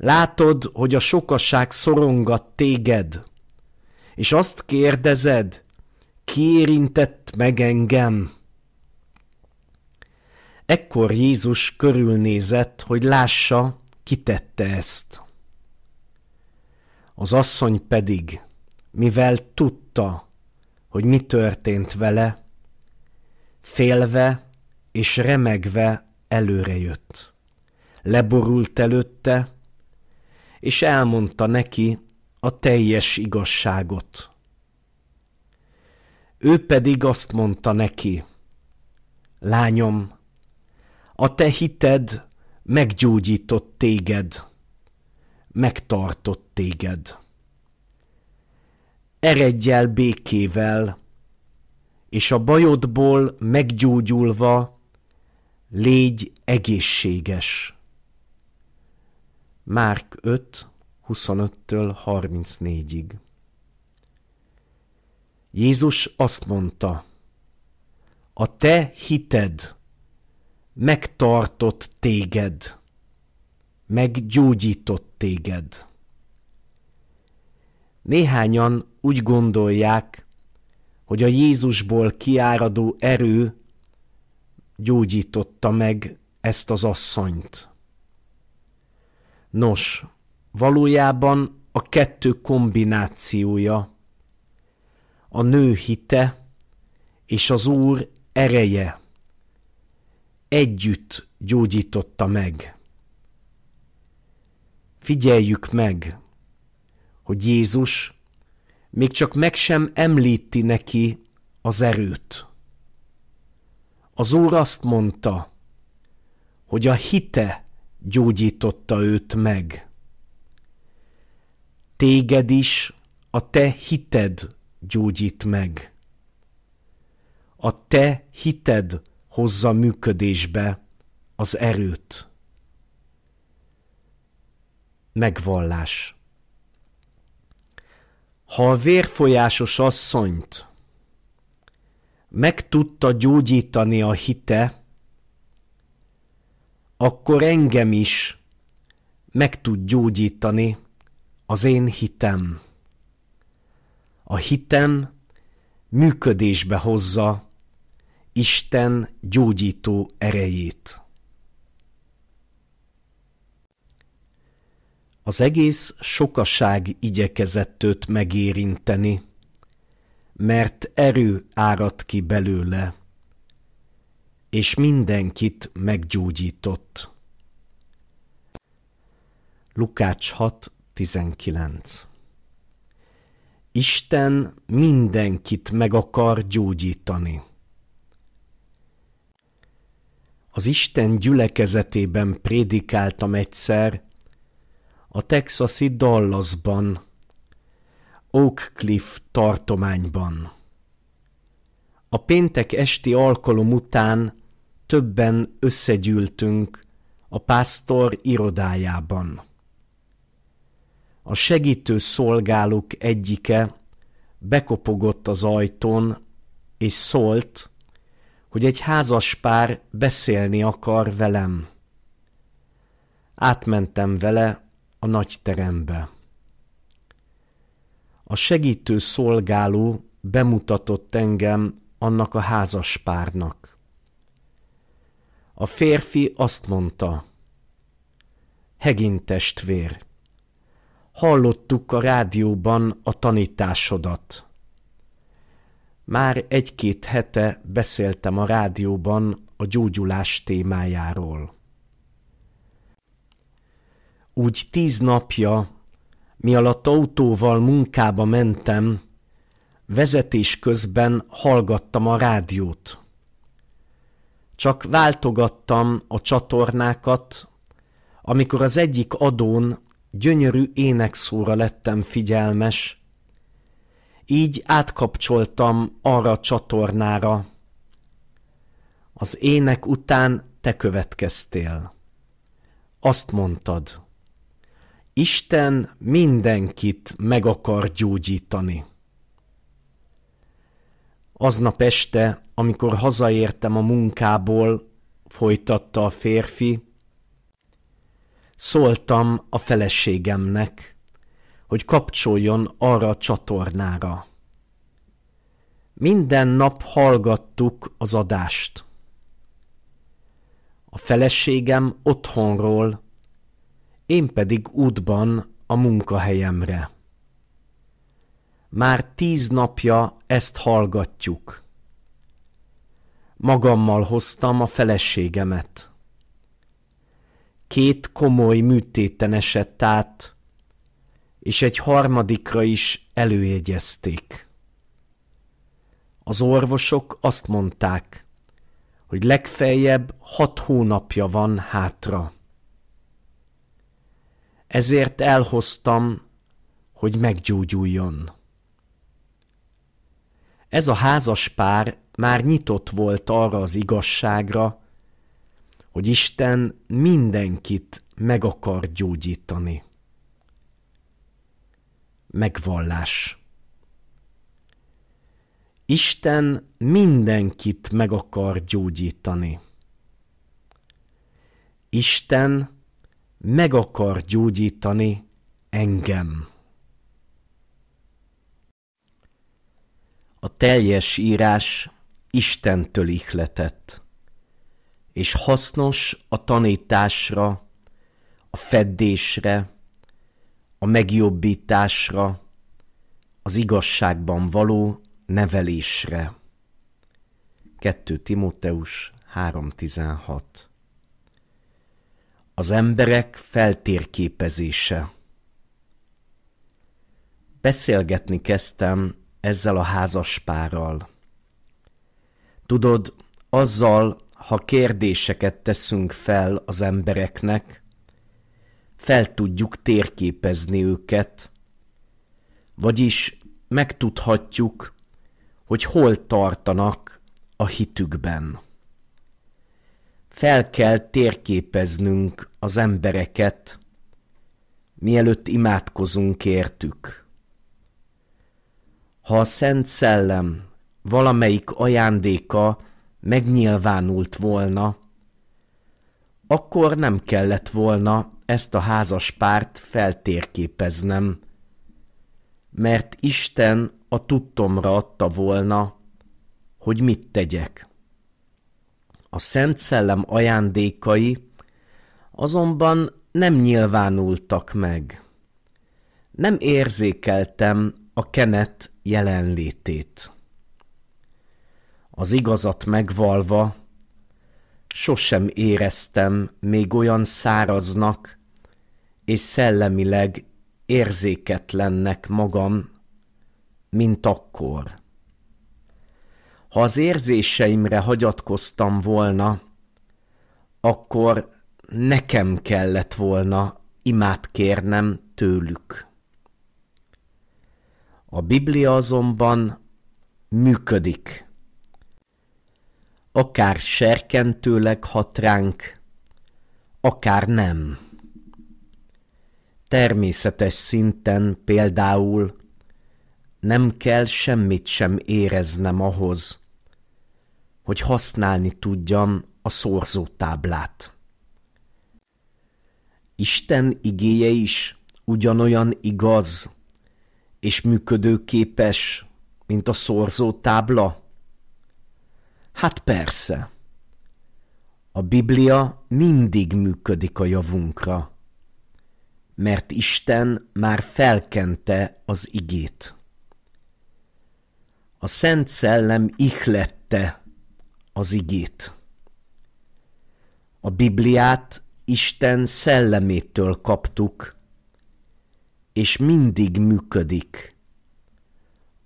Látod, hogy a sokasság szorongat téged, és azt kérdezed, érintett meg engem? Ekkor Jézus körülnézett, hogy lássa, kitette ezt. Az asszony pedig, mivel tudta, hogy mi történt vele, félve és remegve előrejött. Leborult előtte, és elmondta neki a teljes igazságot. Ő pedig azt mondta neki, lányom, a te hited meggyógyított téged, megtartott téged. Eredj el békével, és a bajodból meggyógyulva légy egészséges. Márk 5, 25-től 34-ig. Jézus azt mondta, a te hited megtartott téged, meggyógyított téged. Néhányan úgy gondolják, hogy a Jézusból kiáradó erő gyógyította meg ezt az asszonyt. Nos, valójában a kettő kombinációja a nő hite és az Úr ereje együtt gyógyította meg. Figyeljük meg, hogy Jézus még csak meg sem említi neki az erőt. Az Úr azt mondta, hogy a hite gyógyította őt meg. Téged is a te hited gyógyít meg. A te hited hozza működésbe az erőt. Megvallás. Ha a vérfolyásos asszonyt meg tudta gyógyítani a hite, akkor engem is meg tud gyógyítani az én hitem. A hitem működésbe hozza Isten gyógyító erejét. Az egész sokaság igyekezett őt megérinteni, mert erő árad ki belőle és mindenkit meggyógyított. Lukács 6.19 Isten mindenkit meg akar gyógyítani. Az Isten gyülekezetében prédikáltam egyszer, a texasi Dallasban, Oak Cliff tartományban. A péntek esti alkalom után többen összegyűltünk a pásztor irodájában. A segítő szolgálók egyike bekopogott az ajtón, és szólt, hogy egy házas pár beszélni akar velem. Átmentem vele a nagy terembe. A segítő szolgáló bemutatott engem annak a házas párnak. A férfi azt mondta, Hegin testvér, hallottuk a rádióban a tanításodat. Már egy-két hete beszéltem a rádióban a gyógyulás témájáról. Úgy tíz napja, mi alatt autóval munkába mentem, vezetés közben hallgattam a rádiót csak váltogattam a csatornákat, amikor az egyik adón gyönyörű énekszóra lettem figyelmes, így átkapcsoltam arra a csatornára. Az ének után te következtél. Azt mondtad, Isten mindenkit meg akar gyógyítani. Aznap este, amikor hazaértem a munkából, folytatta a férfi, szóltam a feleségemnek, hogy kapcsoljon arra a csatornára. Minden nap hallgattuk az adást. A feleségem otthonról, én pedig útban a munkahelyemre. Már tíz napja ezt hallgatjuk. Magammal hoztam a feleségemet. Két komoly műtéten esett át, és egy harmadikra is előjegyezték. Az orvosok azt mondták, hogy legfeljebb hat hónapja van hátra. Ezért elhoztam, hogy meggyógyuljon. Ez a házas pár már nyitott volt arra az igazságra, hogy Isten mindenkit meg akar gyógyítani. Megvallás. Isten mindenkit meg akar gyógyítani. Isten meg akar gyógyítani engem. A teljes írás Istentől ihletett, és hasznos a tanításra, a feddésre, a megjobbításra, az igazságban való nevelésre. 2 Timóteus 3.16 Az emberek feltérképezése Beszélgetni kezdtem ezzel a házas párral. Tudod, azzal, ha kérdéseket teszünk fel az embereknek, fel tudjuk térképezni őket, vagyis megtudhatjuk, hogy hol tartanak a hitükben. Fel kell térképeznünk az embereket, mielőtt imádkozunk értük ha a Szent Szellem valamelyik ajándéka megnyilvánult volna, akkor nem kellett volna ezt a házas párt feltérképeznem, mert Isten a tudtomra adta volna, hogy mit tegyek. A Szent Szellem ajándékai azonban nem nyilvánultak meg. Nem érzékeltem a Kenet jelenlétét. Az igazat megvalva sosem éreztem még olyan száraznak és szellemileg érzéketlennek magam, mint akkor. Ha az érzéseimre hagyatkoztam volna, akkor nekem kellett volna imát kérnem tőlük. A Biblia azonban működik. Akár serkentőleg hat ránk, akár nem. Természetes szinten például nem kell semmit sem éreznem ahhoz, hogy használni tudjam a szorzótáblát. Isten igéje is ugyanolyan igaz, és működőképes, mint a szorzó tábla? Hát persze. A Biblia mindig működik a javunkra, mert Isten már felkente az igét. A Szent Szellem ihlette az igét. A Bibliát Isten szellemétől kaptuk – és mindig működik.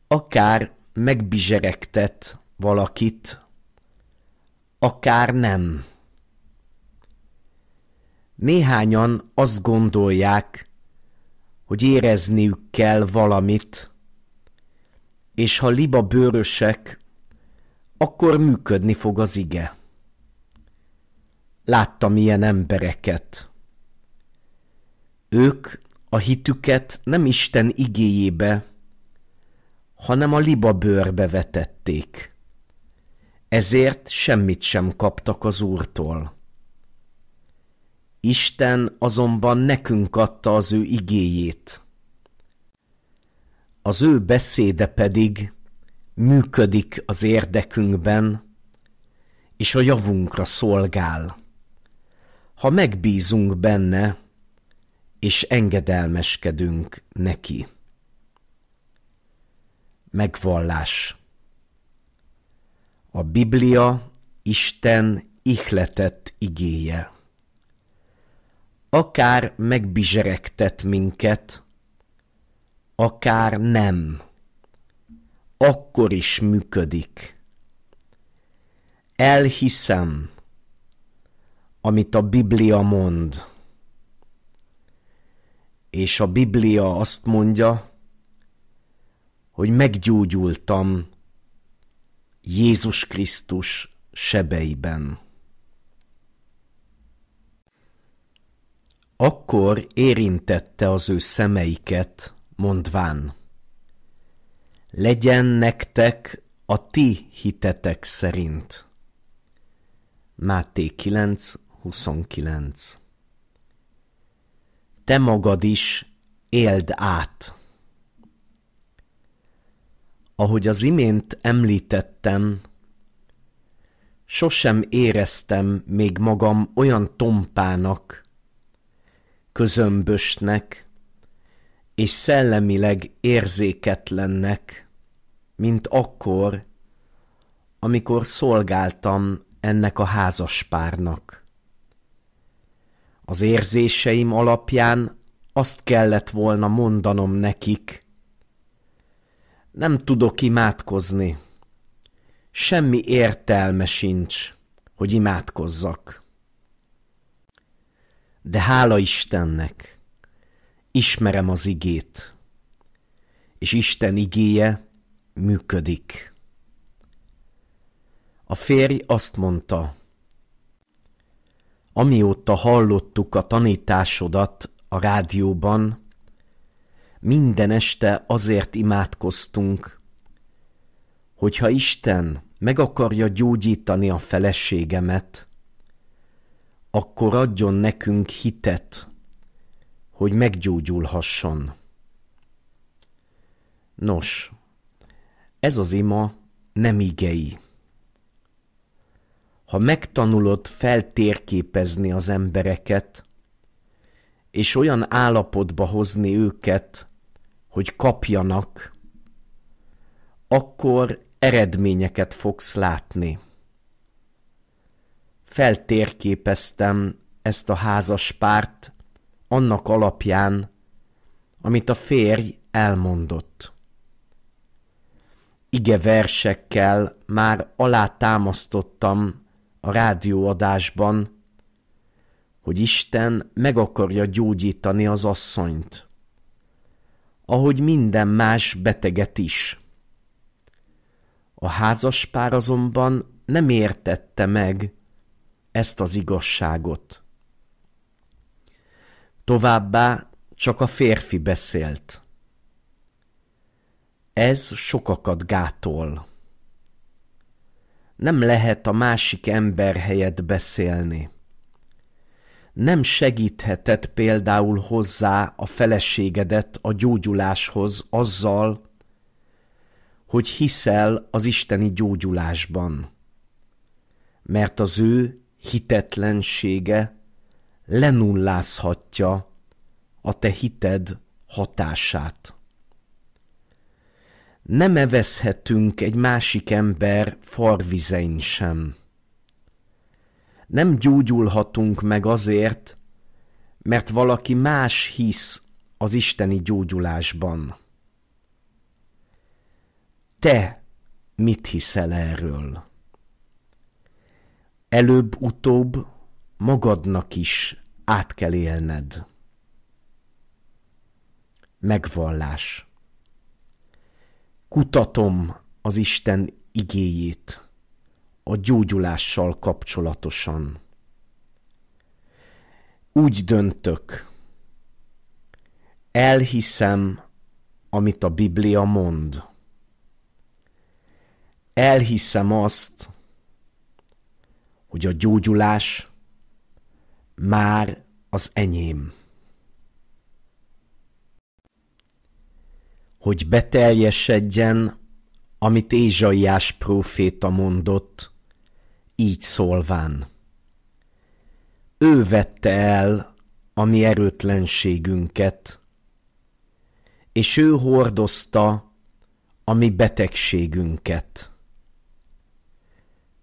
Akár megbizseregtet valakit, akár nem. Néhányan azt gondolják, hogy érezniük kell valamit, és ha liba bőrösek, akkor működni fog az ige. Láttam ilyen embereket. Ők a hitüket nem Isten igéjébe, hanem a liba bőrbe vetették. Ezért semmit sem kaptak az Úrtól. Isten azonban nekünk adta az ő igéjét. Az ő beszéde pedig működik az érdekünkben, és a javunkra szolgál. Ha megbízunk benne, és engedelmeskedünk neki. Megvallás A Biblia Isten ihletett igéje. Akár megbizseregtet minket, akár nem, akkor is működik. Elhiszem, amit a Biblia mond és a Biblia azt mondja, hogy meggyógyultam Jézus Krisztus sebeiben. Akkor érintette az ő szemeiket, mondván, legyen nektek a ti hitetek szerint. Máté 9, 29 te magad is éld át. Ahogy az imént említettem, sosem éreztem még magam olyan tompának, közömbösnek és szellemileg érzéketlennek, mint akkor, amikor szolgáltam ennek a házaspárnak az érzéseim alapján azt kellett volna mondanom nekik. Nem tudok imádkozni. Semmi értelme sincs, hogy imádkozzak. De hála Istennek, ismerem az igét, és Isten igéje működik. A férj azt mondta, amióta hallottuk a tanításodat a rádióban, minden este azért imádkoztunk, hogyha Isten meg akarja gyógyítani a feleségemet, akkor adjon nekünk hitet, hogy meggyógyulhasson. Nos, ez az ima nem igei ha megtanulod feltérképezni az embereket, és olyan állapotba hozni őket, hogy kapjanak, akkor eredményeket fogsz látni. Feltérképeztem ezt a házas párt annak alapján, amit a férj elmondott. Ige versekkel már alátámasztottam a rádióadásban, hogy Isten meg akarja gyógyítani az asszonyt, ahogy minden más beteget is. A házaspár azonban nem értette meg ezt az igazságot. Továbbá csak a férfi beszélt. Ez sokakat gátol. Nem lehet a másik ember helyett beszélni. Nem segítheted például hozzá a feleségedet a gyógyuláshoz azzal, hogy hiszel az isteni gyógyulásban, mert az ő hitetlensége lenullázhatja a te hited hatását nem evezhetünk egy másik ember farvizein sem. Nem gyógyulhatunk meg azért, mert valaki más hisz az isteni gyógyulásban. Te mit hiszel erről? Előbb-utóbb magadnak is át kell élned. Megvallás kutatom az Isten igéjét a gyógyulással kapcsolatosan. Úgy döntök, elhiszem, amit a Biblia mond. Elhiszem azt, hogy a gyógyulás már az enyém. hogy beteljesedjen, amit Ézsaiás próféta mondott, így szólván. Ő vette el a mi erőtlenségünket, és ő hordozta a mi betegségünket.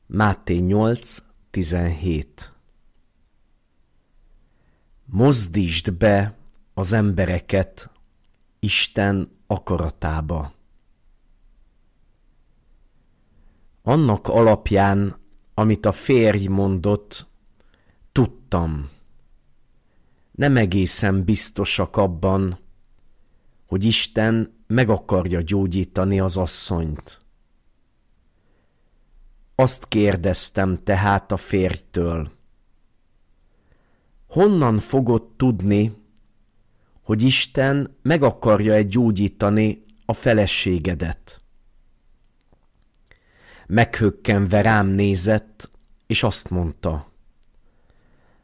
Máté 8, 17 Mozdítsd be az embereket Isten akaratába. Annak alapján, amit a férj mondott, tudtam. Nem egészen biztosak abban, hogy Isten meg akarja gyógyítani az asszonyt. Azt kérdeztem tehát a férjtől. Honnan fogod tudni, hogy Isten meg akarja-e gyógyítani a feleségedet. Meghökkenve rám nézett, és azt mondta.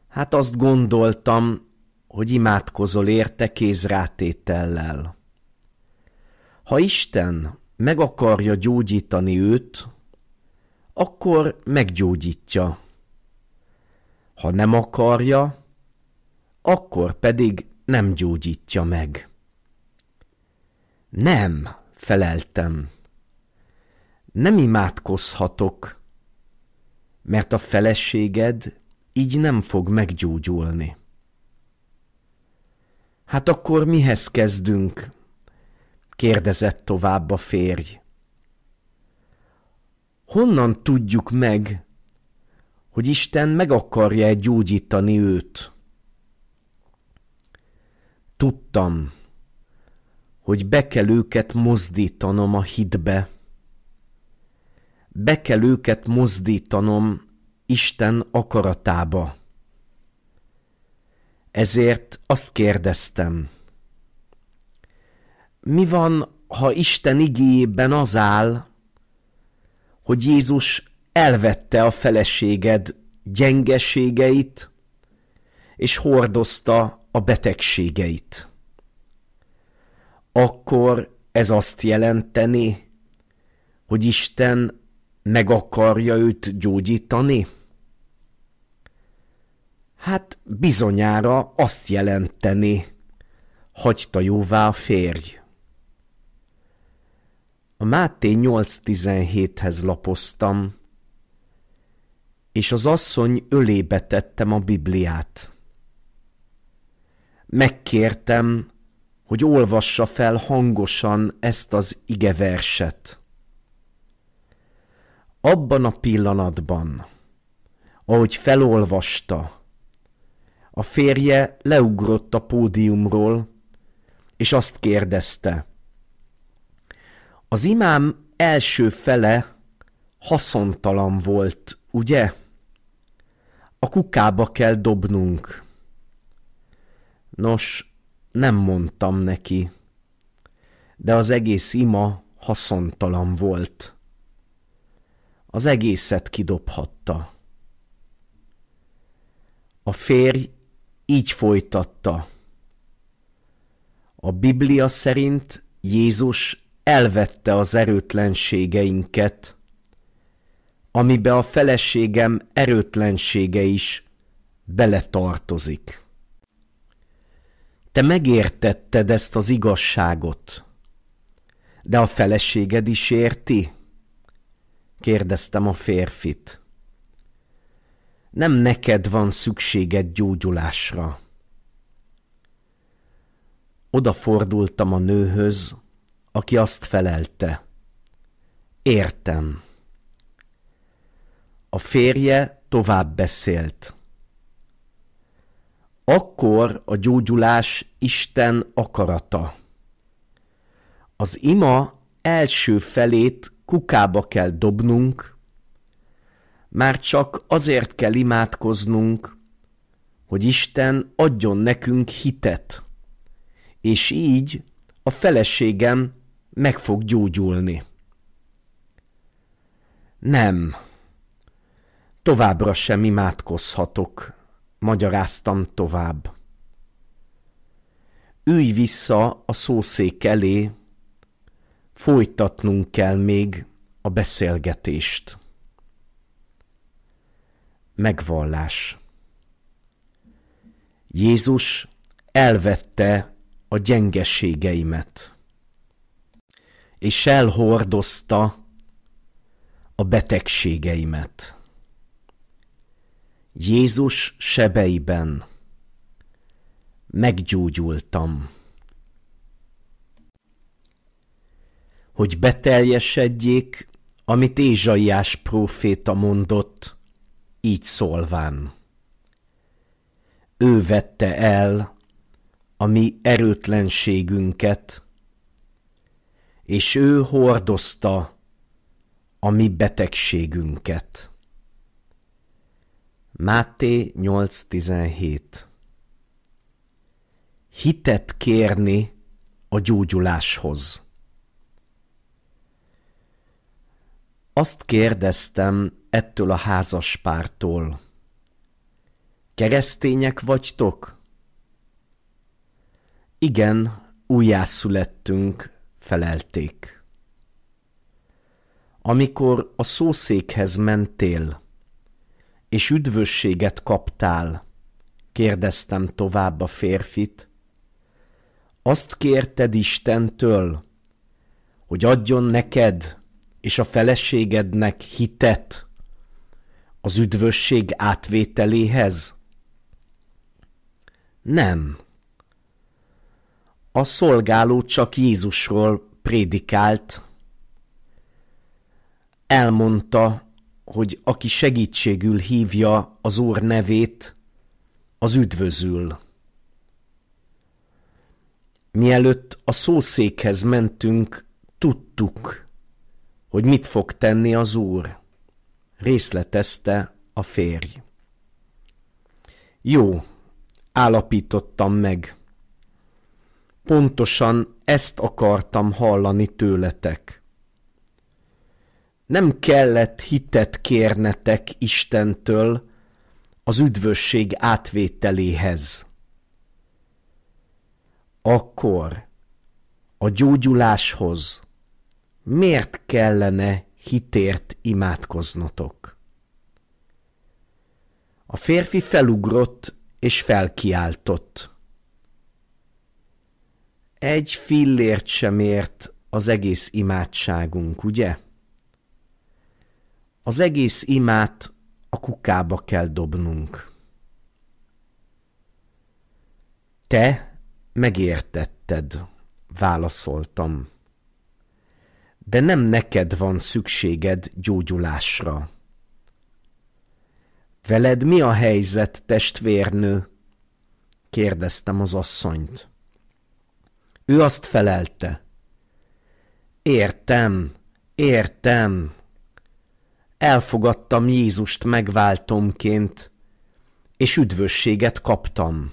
Hát azt gondoltam, hogy imádkozol érte kézrátétellel. Ha Isten meg akarja gyógyítani őt, akkor meggyógyítja. Ha nem akarja, akkor pedig nem gyógyítja meg. Nem, feleltem. Nem imádkozhatok, mert a feleséged így nem fog meggyógyulni. Hát akkor mihez kezdünk? kérdezett tovább a férj. Honnan tudjuk meg, hogy Isten meg akarja gyógyítani őt? Tudtam, hogy be kell őket mozdítanom a hitbe. Be kell őket mozdítanom Isten akaratába. Ezért azt kérdeztem, mi van, ha Isten igéjében az áll, hogy Jézus elvette a feleséged gyengeségeit, és hordozta a betegségeit, akkor ez azt jelenteni, hogy Isten meg akarja őt gyógyítani? Hát bizonyára azt jelenteni, hagyta jóvá a férj. A Máté 8.17-hez lapoztam, és az asszony ölébe tettem a Bibliát megkértem, hogy olvassa fel hangosan ezt az verset. Abban a pillanatban, ahogy felolvasta, a férje leugrott a pódiumról, és azt kérdezte. Az imám első fele haszontalan volt, ugye? A kukába kell dobnunk. Nos, nem mondtam neki, de az egész ima haszontalan volt. Az egészet kidobhatta. A férj így folytatta. A Biblia szerint Jézus elvette az erőtlenségeinket, amibe a feleségem erőtlensége is beletartozik. Te megértetted ezt az igazságot, de a feleséged is érti? Kérdeztem a férfit. Nem neked van szükséged gyógyulásra. Odafordultam a nőhöz, aki azt felelte. Értem. A férje tovább beszélt akkor a gyógyulás Isten akarata. Az ima első felét kukába kell dobnunk, már csak azért kell imádkoznunk, hogy Isten adjon nekünk hitet, és így a feleségem meg fog gyógyulni. Nem, továbbra sem imádkozhatok magyaráztam tovább. Ülj vissza a szószék elé, folytatnunk kell még a beszélgetést. Megvallás Jézus elvette a gyengeségeimet, és elhordozta a betegségeimet. Jézus sebeiben meggyógyultam. Hogy beteljesedjék, amit Ézsaiás próféta mondott, így szólván. Ő vette el a mi erőtlenségünket, és ő hordozta a mi betegségünket. Máté 8.17 Hitet kérni a gyógyuláshoz. Azt kérdeztem ettől a házas pártól. Keresztények vagytok? Igen, újjászülettünk, felelték. Amikor a szószékhez mentél, és üdvösséget kaptál? kérdeztem tovább a férfit. Azt kérted Istentől, hogy adjon neked és a feleségednek hitet az üdvösség átvételéhez? Nem. A szolgáló csak Jézusról prédikált, elmondta, hogy aki segítségül hívja az Úr nevét, az üdvözül. Mielőtt a szószékhez mentünk, tudtuk, hogy mit fog tenni az Úr. Részletezte a férj. Jó, állapítottam meg. Pontosan ezt akartam hallani tőletek nem kellett hitet kérnetek Istentől az üdvösség átvételéhez. Akkor a gyógyuláshoz miért kellene hitért imádkoznotok? A férfi felugrott és felkiáltott. Egy fillért sem ért az egész imádságunk, ugye? Az egész imát a kukába kell dobnunk. Te megértetted, válaszoltam. De nem neked van szükséged gyógyulásra. Veled mi a helyzet, testvérnő? kérdeztem az asszonyt. Ő azt felelte. Értem, értem elfogadtam Jézust megváltomként, és üdvösséget kaptam.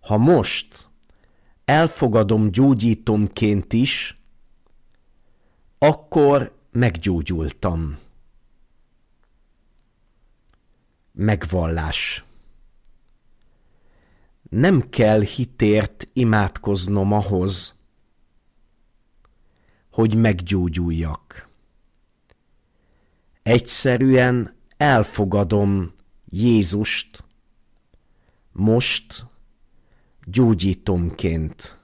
Ha most elfogadom gyógyítomként is, akkor meggyógyultam. Megvallás Nem kell hitért imádkoznom ahhoz, hogy meggyógyuljak. Egyszerűen elfogadom Jézust most gyógyítomként.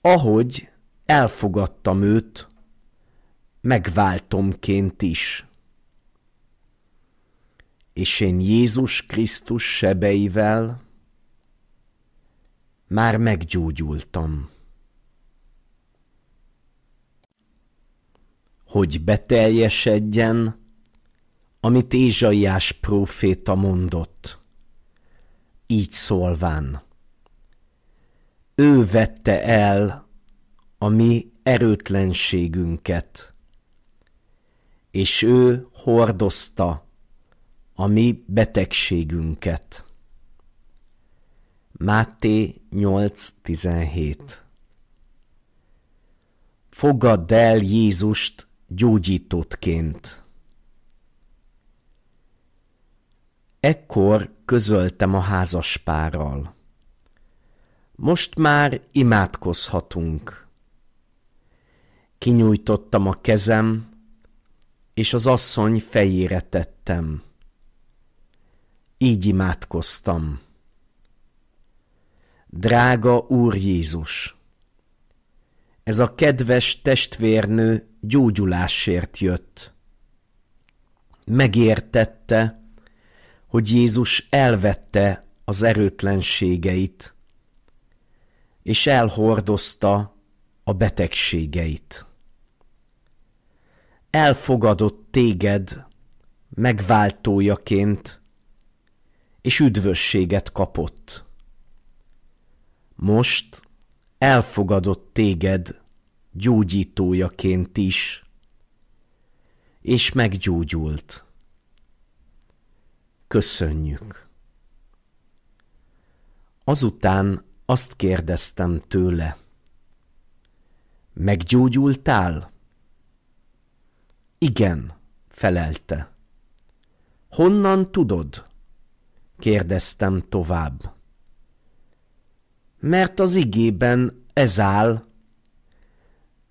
Ahogy elfogadtam őt megváltomként is. És én Jézus Krisztus sebeivel már meggyógyultam. hogy beteljesedjen, amit Ézsaiás próféta mondott, így szólván. Ő vette el a mi erőtlenségünket, és ő hordozta a mi betegségünket. Máté 8.17 Fogadd el Jézust gyógyítottként. Ekkor közöltem a házaspárral. Most már imádkozhatunk. Kinyújtottam a kezem, és az asszony fejére tettem. Így imádkoztam. Drága Úr Jézus! Ez a kedves testvérnő gyógyulásért jött. Megértette, hogy Jézus elvette az erőtlenségeit, és elhordozta a betegségeit. Elfogadott téged megváltójaként, és üdvösséget kapott. Most elfogadott téged gyógyítójaként is, és meggyógyult. Köszönjük. Azután azt kérdeztem tőle. Meggyógyultál? Igen, felelte. Honnan tudod? kérdeztem tovább. Mert az igében ez áll,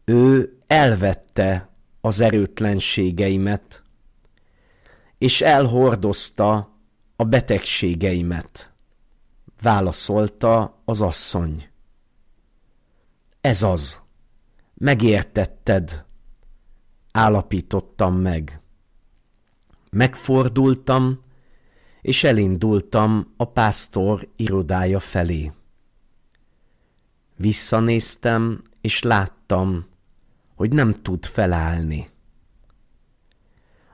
ő elvette az erőtlenségeimet, és elhordozta a betegségeimet, válaszolta az asszony. Ez az, megértetted, állapítottam meg. Megfordultam, és elindultam a pásztor irodája felé. Visszanéztem, és láttam, hogy nem tud felállni.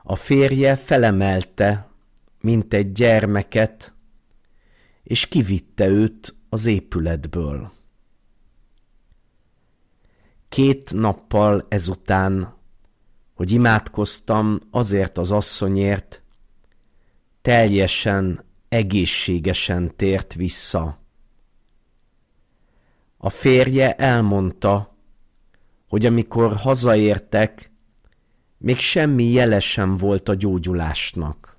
A férje felemelte, mint egy gyermeket, és kivitte őt az épületből. Két nappal ezután, hogy imádkoztam azért az asszonyért, teljesen egészségesen tért vissza. A férje elmondta, hogy amikor hazaértek, még semmi jele sem volt a gyógyulásnak.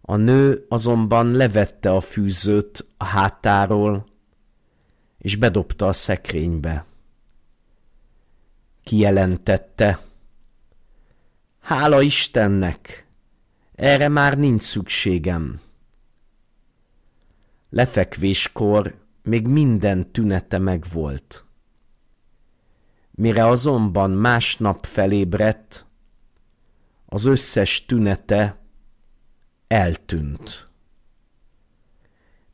A nő azonban levette a fűzőt a hátáról, és bedobta a szekrénybe. Kijelentette. Hála Istennek! Erre már nincs szükségem. Lefekvéskor még minden tünete megvolt. Mire azonban másnap felébredt, az összes tünete eltűnt.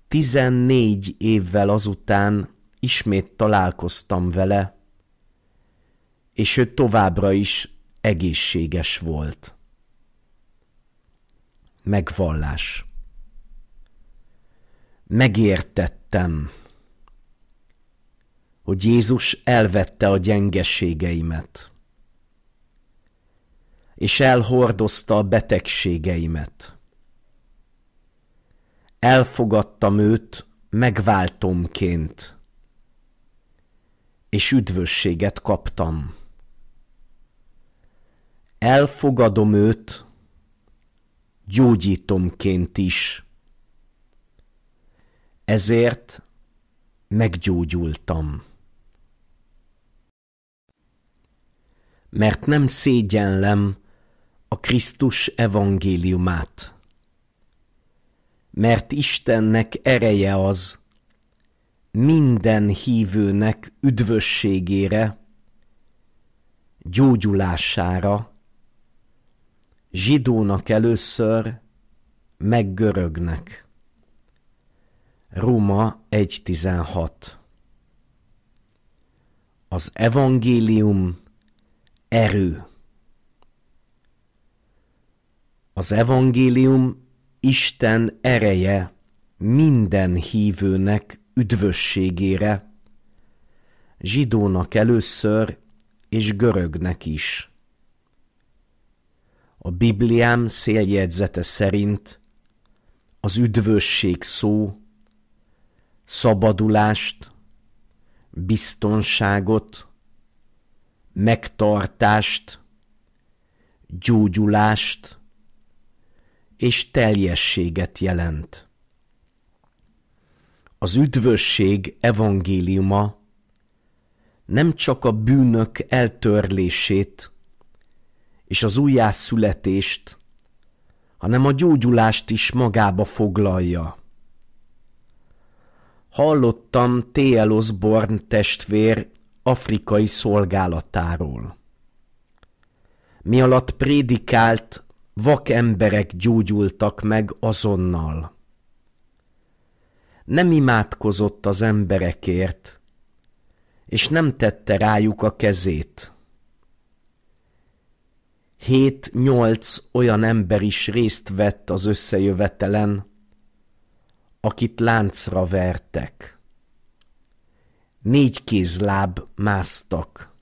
Tizennégy évvel azután ismét találkoztam vele, és ő továbbra is egészséges volt. Megvallás. Megértettem, hogy Jézus elvette a gyengeségeimet, és elhordozta a betegségeimet. Elfogadtam őt megváltomként, és üdvösséget kaptam. Elfogadom őt gyógyítomként is. Ezért meggyógyultam. mert nem szégyenlem a Krisztus evangéliumát. Mert Istennek ereje az minden hívőnek üdvösségére, gyógyulására, zsidónak először, meg görögnek. Róma 1.16 Az evangélium Erő Az evangélium Isten ereje minden hívőnek üdvösségére, zsidónak először és görögnek is. A Bibliám széljegyzete szerint az üdvösség szó szabadulást, biztonságot, megtartást, gyógyulást és teljességet jelent. Az üdvösség evangéliuma nem csak a bűnök eltörlését és az újjászületést, hanem a gyógyulást is magába foglalja. Hallottam T.L. Osborne testvér afrikai szolgálatáról, mi alatt prédikált emberek gyógyultak meg azonnal. Nem imádkozott az emberekért, és nem tette rájuk a kezét. Hét-nyolc olyan ember is részt vett az összejövetelen, akit láncra vertek. Négy kézláb másztak.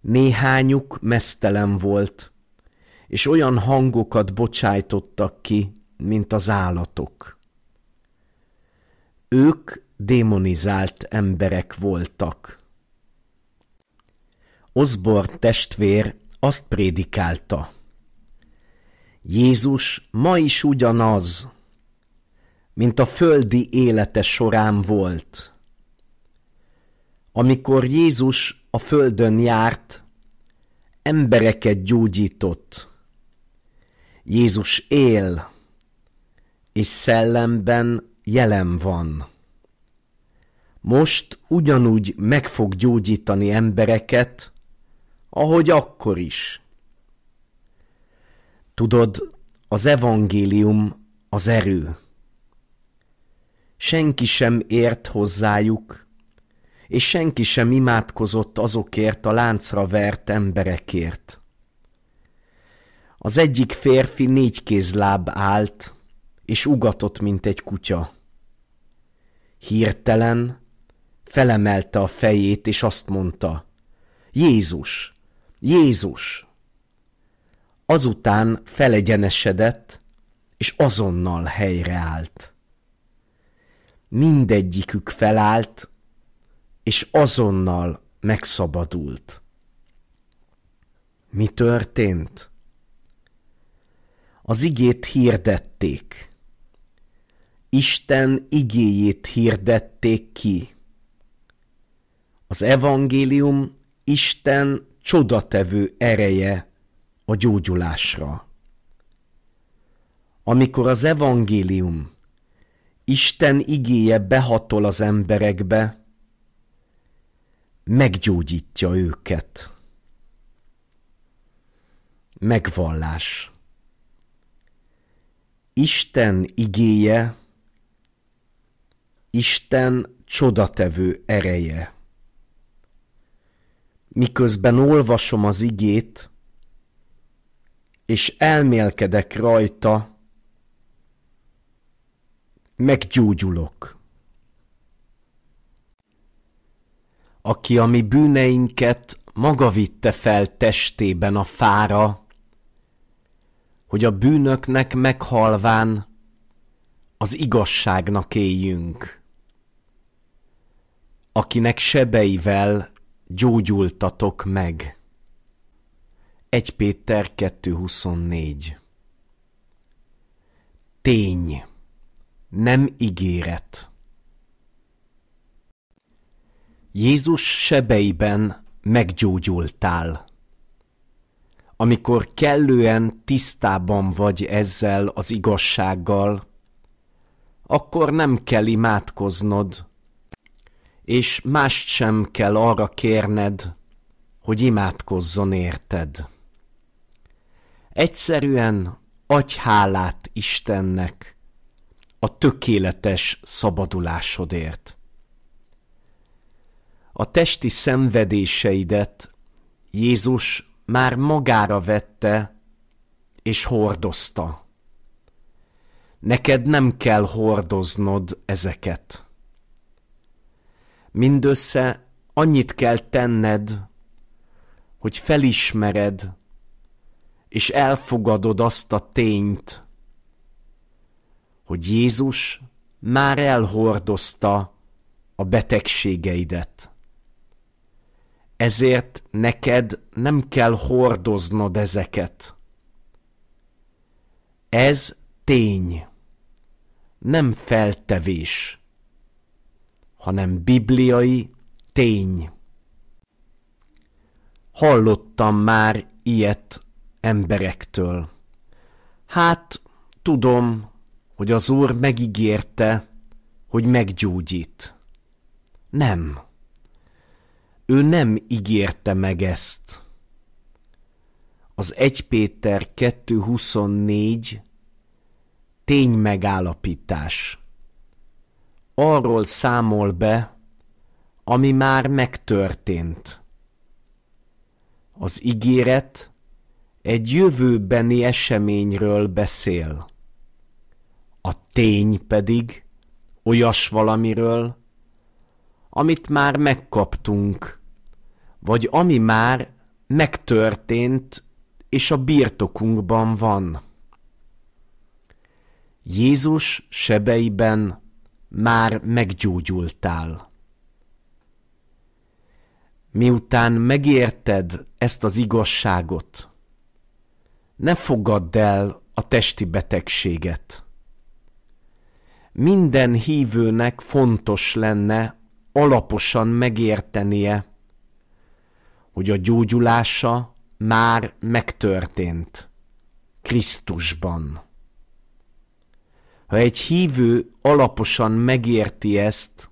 Néhányuk mesztelen volt, és olyan hangokat bocsájtottak ki, mint az állatok. Ők démonizált emberek voltak. Oszbor testvér azt prédikálta. Jézus ma is ugyanaz, mint a földi élete során volt amikor Jézus a földön járt, embereket gyógyított. Jézus él, és szellemben jelen van. Most ugyanúgy meg fog gyógyítani embereket, ahogy akkor is. Tudod, az evangélium az erő. Senki sem ért hozzájuk, és senki sem imádkozott azokért a láncra vert emberekért. Az egyik férfi négykézláb állt, és ugatott, mint egy kutya. Hirtelen felemelte a fejét, és azt mondta, Jézus, Jézus! Azután felegyenesedett, és azonnal helyreállt mindegyikük felállt, és azonnal megszabadult. Mi történt? Az igét hirdették. Isten igéjét hirdették ki. Az evangélium Isten csodatevő ereje a gyógyulásra. Amikor az evangélium, Isten igéje behatol az emberekbe, meggyógyítja őket. Megvallás. Isten igéje, Isten csodatevő ereje. Miközben olvasom az igét, és elmélkedek rajta, meggyógyulok. aki a mi bűneinket maga vitte fel testében a fára, hogy a bűnöknek meghalván az igazságnak éljünk, akinek sebeivel gyógyultatok meg. 1 Péter 2.24 Tény, nem ígéret. Jézus sebeiben meggyógyultál. Amikor kellően tisztában vagy ezzel az igazsággal, akkor nem kell imádkoznod, és mást sem kell arra kérned, hogy imádkozzon érted. Egyszerűen adj hálát Istennek a tökéletes szabadulásodért a testi szenvedéseidet Jézus már magára vette és hordozta. Neked nem kell hordoznod ezeket. Mindössze annyit kell tenned, hogy felismered és elfogadod azt a tényt, hogy Jézus már elhordozta a betegségeidet ezért neked nem kell hordoznod ezeket. Ez tény, nem feltevés, hanem bibliai tény. Hallottam már ilyet emberektől. Hát, tudom, hogy az Úr megígérte, hogy meggyógyít. Nem ő nem ígérte meg ezt. Az 1 Péter 2.24 tény megállapítás. Arról számol be, ami már megtörtént. Az ígéret egy jövőbeni eseményről beszél. A tény pedig olyas valamiről, amit már megkaptunk – vagy ami már megtörtént és a birtokunkban van. Jézus sebeiben már meggyógyultál. Miután megérted ezt az igazságot, ne fogadd el a testi betegséget. Minden hívőnek fontos lenne alaposan megértenie, hogy a gyógyulása már megtörtént Krisztusban. Ha egy hívő alaposan megérti ezt,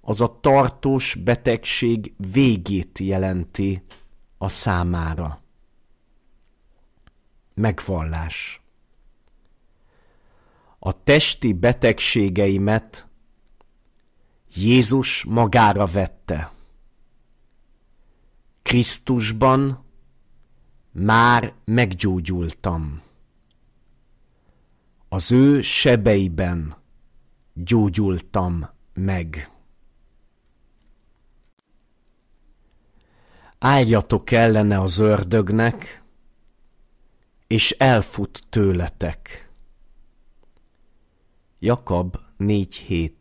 az a tartós betegség végét jelenti a számára. Megvallás. A testi betegségeimet Jézus magára vette Krisztusban már meggyógyultam. Az ő sebeiben gyógyultam meg. Álljatok ellene az ördögnek, és elfut tőletek. Jakab 4.7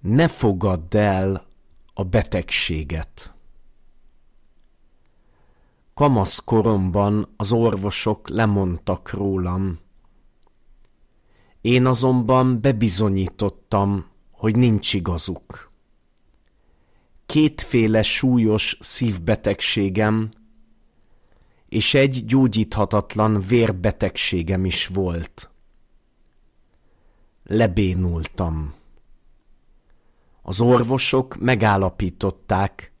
Ne fogadd el a betegséget. Kamasz koromban az orvosok lemondtak rólam. Én azonban bebizonyítottam, hogy nincs igazuk. Kétféle súlyos szívbetegségem és egy gyógyíthatatlan vérbetegségem is volt. Lebénultam az orvosok megállapították,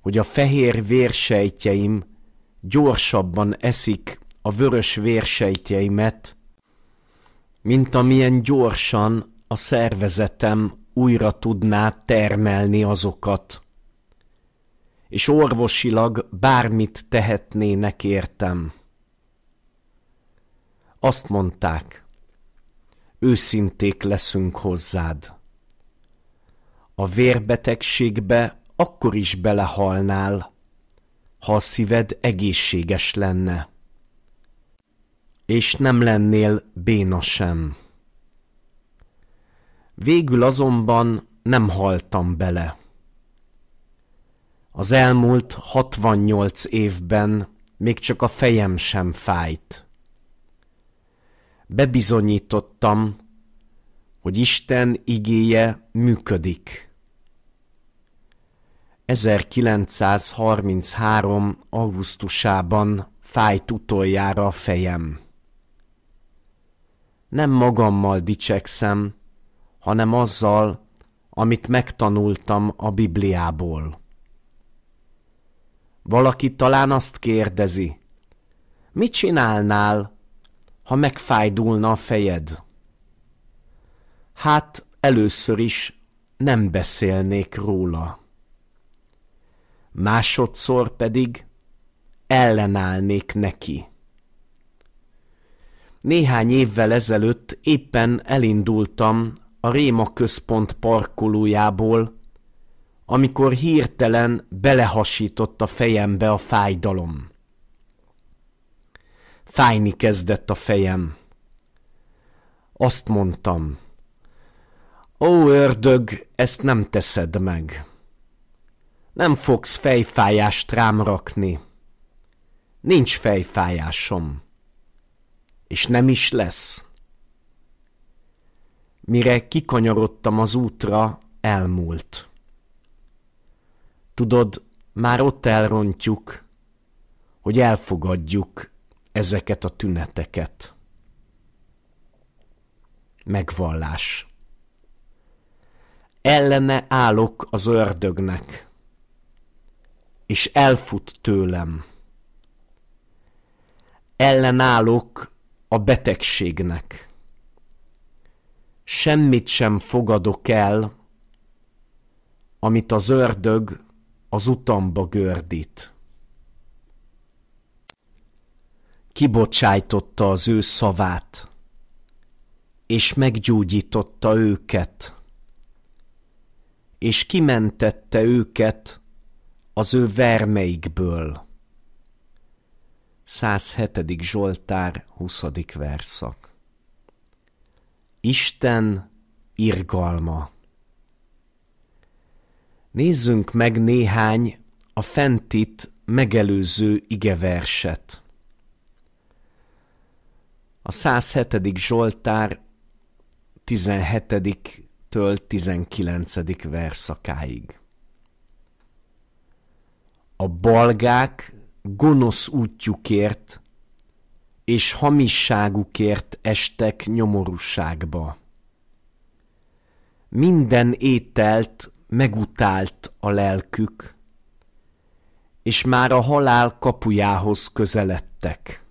hogy a fehér vérsejtjeim gyorsabban eszik a vörös vérsejtjeimet, mint amilyen gyorsan a szervezetem újra tudná termelni azokat. És orvosilag bármit tehetnének értem. Azt mondták, őszinték leszünk hozzád. A vérbetegségbe akkor is belehalnál, ha a szíved egészséges lenne, és nem lennél béna sem. Végül azonban nem haltam bele. Az elmúlt 68 évben még csak a fejem sem fájt. Bebizonyítottam, hogy Isten igéje működik. 1933. augusztusában fájt utoljára a fejem. Nem magammal dicsekszem, hanem azzal, amit megtanultam a Bibliából. Valaki talán azt kérdezi, mit csinálnál, ha megfájdulna a fejed? Hát először is nem beszélnék róla másodszor pedig ellenállnék neki. Néhány évvel ezelőtt éppen elindultam a Réma központ parkolójából, amikor hirtelen belehasított a fejembe a fájdalom. Fájni kezdett a fejem. Azt mondtam, ó ördög, ezt nem teszed meg. Nem fogsz fejfájást rám rakni. Nincs fejfájásom. És nem is lesz. Mire kikanyarodtam az útra, elmúlt. Tudod, már ott elrontjuk, hogy elfogadjuk ezeket a tüneteket. Megvallás. Ellene állok az ördögnek és elfut tőlem. Ellenállok a betegségnek. Semmit sem fogadok el, amit az ördög az utamba gördít. Kibocsájtotta az ő szavát, és meggyógyította őket, és kimentette őket, az ő vermeikből. 107. Zsoltár, 20. verszak Isten irgalma Nézzünk meg néhány a fentit megelőző igeverset. A 107. Zsoltár 17-től 19. verszakáig a balgák gonosz útjukért és hamisságukért estek nyomorúságba. Minden ételt megutált a lelkük, és már a halál kapujához közeledtek.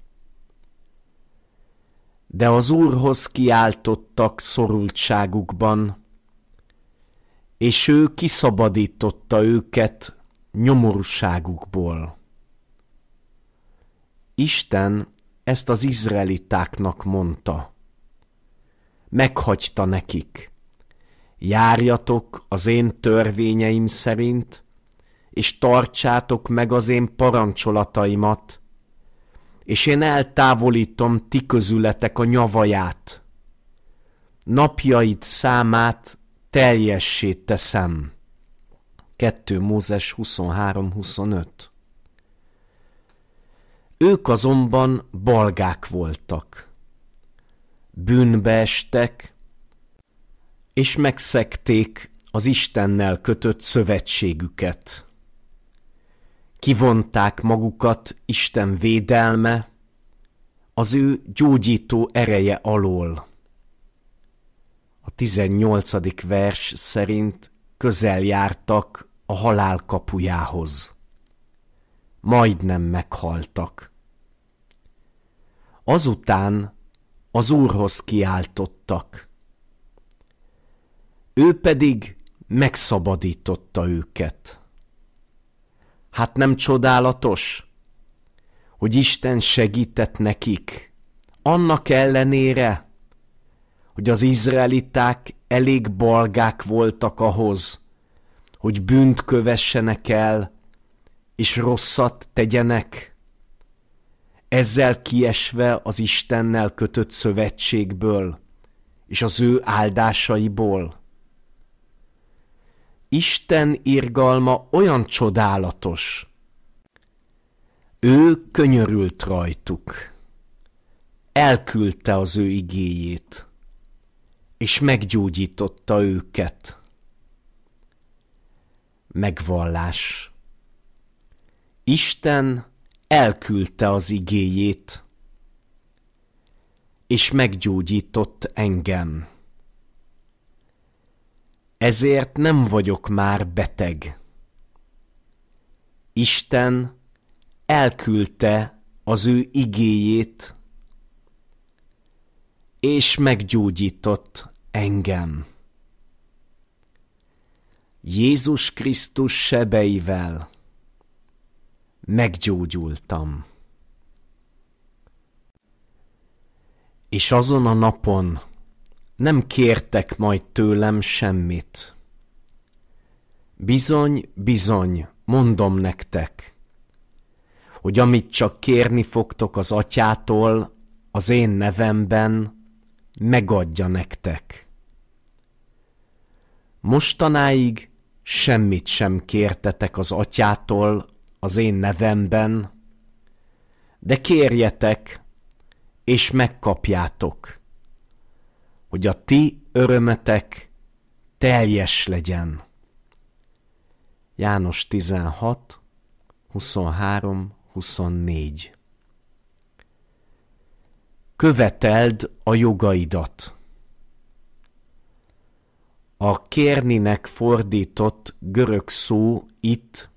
De az Úrhoz kiáltottak szorultságukban, és ő kiszabadította őket nyomorúságukból. Isten ezt az izraelitáknak mondta. Meghagyta nekik. Járjatok az én törvényeim szerint, és tartsátok meg az én parancsolataimat, és én eltávolítom ti közületek a nyavaját. Napjait számát teljessé teszem 2 Mózes 23-25. Ők azonban balgák voltak, bűnbe estek, és megszekték az Istennel kötött szövetségüket. Kivonták magukat Isten védelme, az ő gyógyító ereje alól. A 18. vers szerint közel jártak a halál kapujához. Majdnem meghaltak. Azután az Úrhoz kiáltottak. Ő pedig megszabadította őket. Hát nem csodálatos, hogy Isten segített nekik, annak ellenére, hogy az izraeliták elég balgák voltak ahhoz, hogy bűnt kövessenek el, és rosszat tegyenek, ezzel kiesve az Istennel kötött szövetségből és az ő áldásaiból. Isten irgalma olyan csodálatos. Ő könyörült rajtuk. Elküldte az ő igéjét, és meggyógyította őket megvallás. Isten elküldte az igéjét, és meggyógyított engem. Ezért nem vagyok már beteg. Isten elküldte az ő igéjét, és meggyógyított engem. Jézus Krisztus sebeivel meggyógyultam. És azon a napon nem kértek majd tőlem semmit. Bizony, bizony, mondom nektek, hogy amit csak kérni fogtok az atyától, az én nevemben, megadja nektek. Mostanáig semmit sem kértetek az atyától az én nevemben, de kérjetek, és megkapjátok, hogy a ti örömetek teljes legyen. János 16, 23, 24 követeld a jogaidat. A kérninek fordított görög szó itt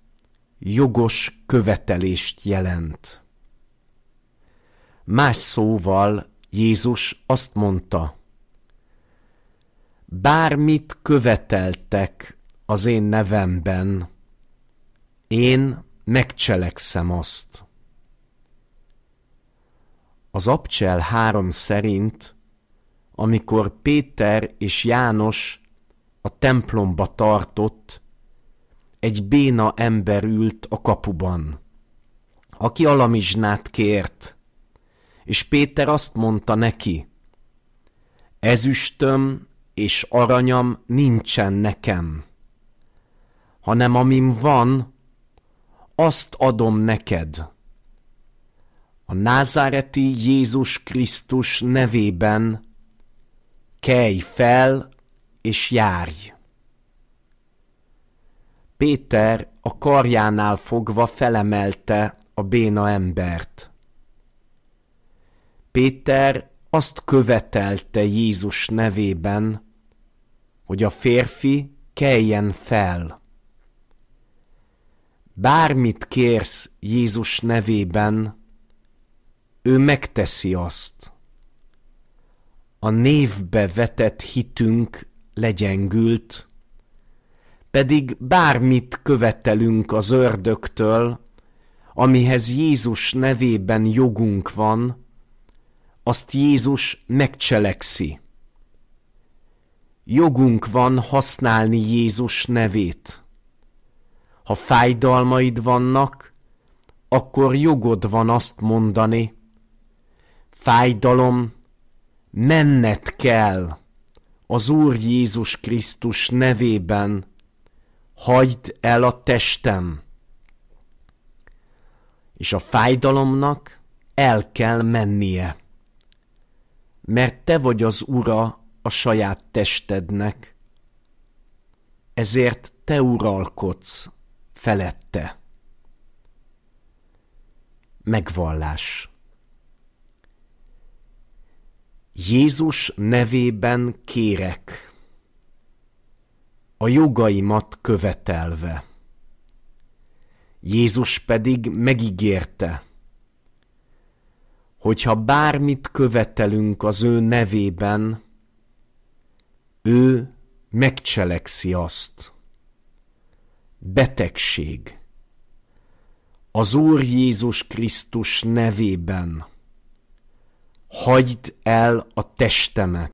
jogos követelést jelent. Más szóval Jézus azt mondta, bármit követeltek az én nevemben, én megcselekszem azt. Az Abcsel három szerint, amikor Péter és János a templomba tartott, egy béna ember ült a kapuban, aki alamizsnát kért, és Péter azt mondta neki, ezüstöm és aranyam nincsen nekem, hanem amim van, azt adom neked. A názáreti Jézus Krisztus nevében kelj fel és járj! Péter a karjánál fogva felemelte a béna embert. Péter azt követelte Jézus nevében, hogy a férfi keljen fel. Bármit kérsz Jézus nevében, ő megteszi azt. A névbe vetett hitünk legyengült, pedig bármit követelünk az ördögtől, amihez Jézus nevében jogunk van, azt Jézus megcselekszi. Jogunk van használni Jézus nevét. Ha fájdalmaid vannak, akkor jogod van azt mondani, fájdalom, menned kell az Úr Jézus Krisztus nevében hagyd el a testem, és a fájdalomnak el kell mennie, mert te vagy az ura a saját testednek, ezért te uralkodsz felette. Megvallás. Jézus nevében kérek, a jogaimat követelve. Jézus pedig megígérte, hogyha bármit követelünk az ő nevében, ő megcselekszi azt. Betegség. Az Úr Jézus Krisztus nevében hagyd el a testemet.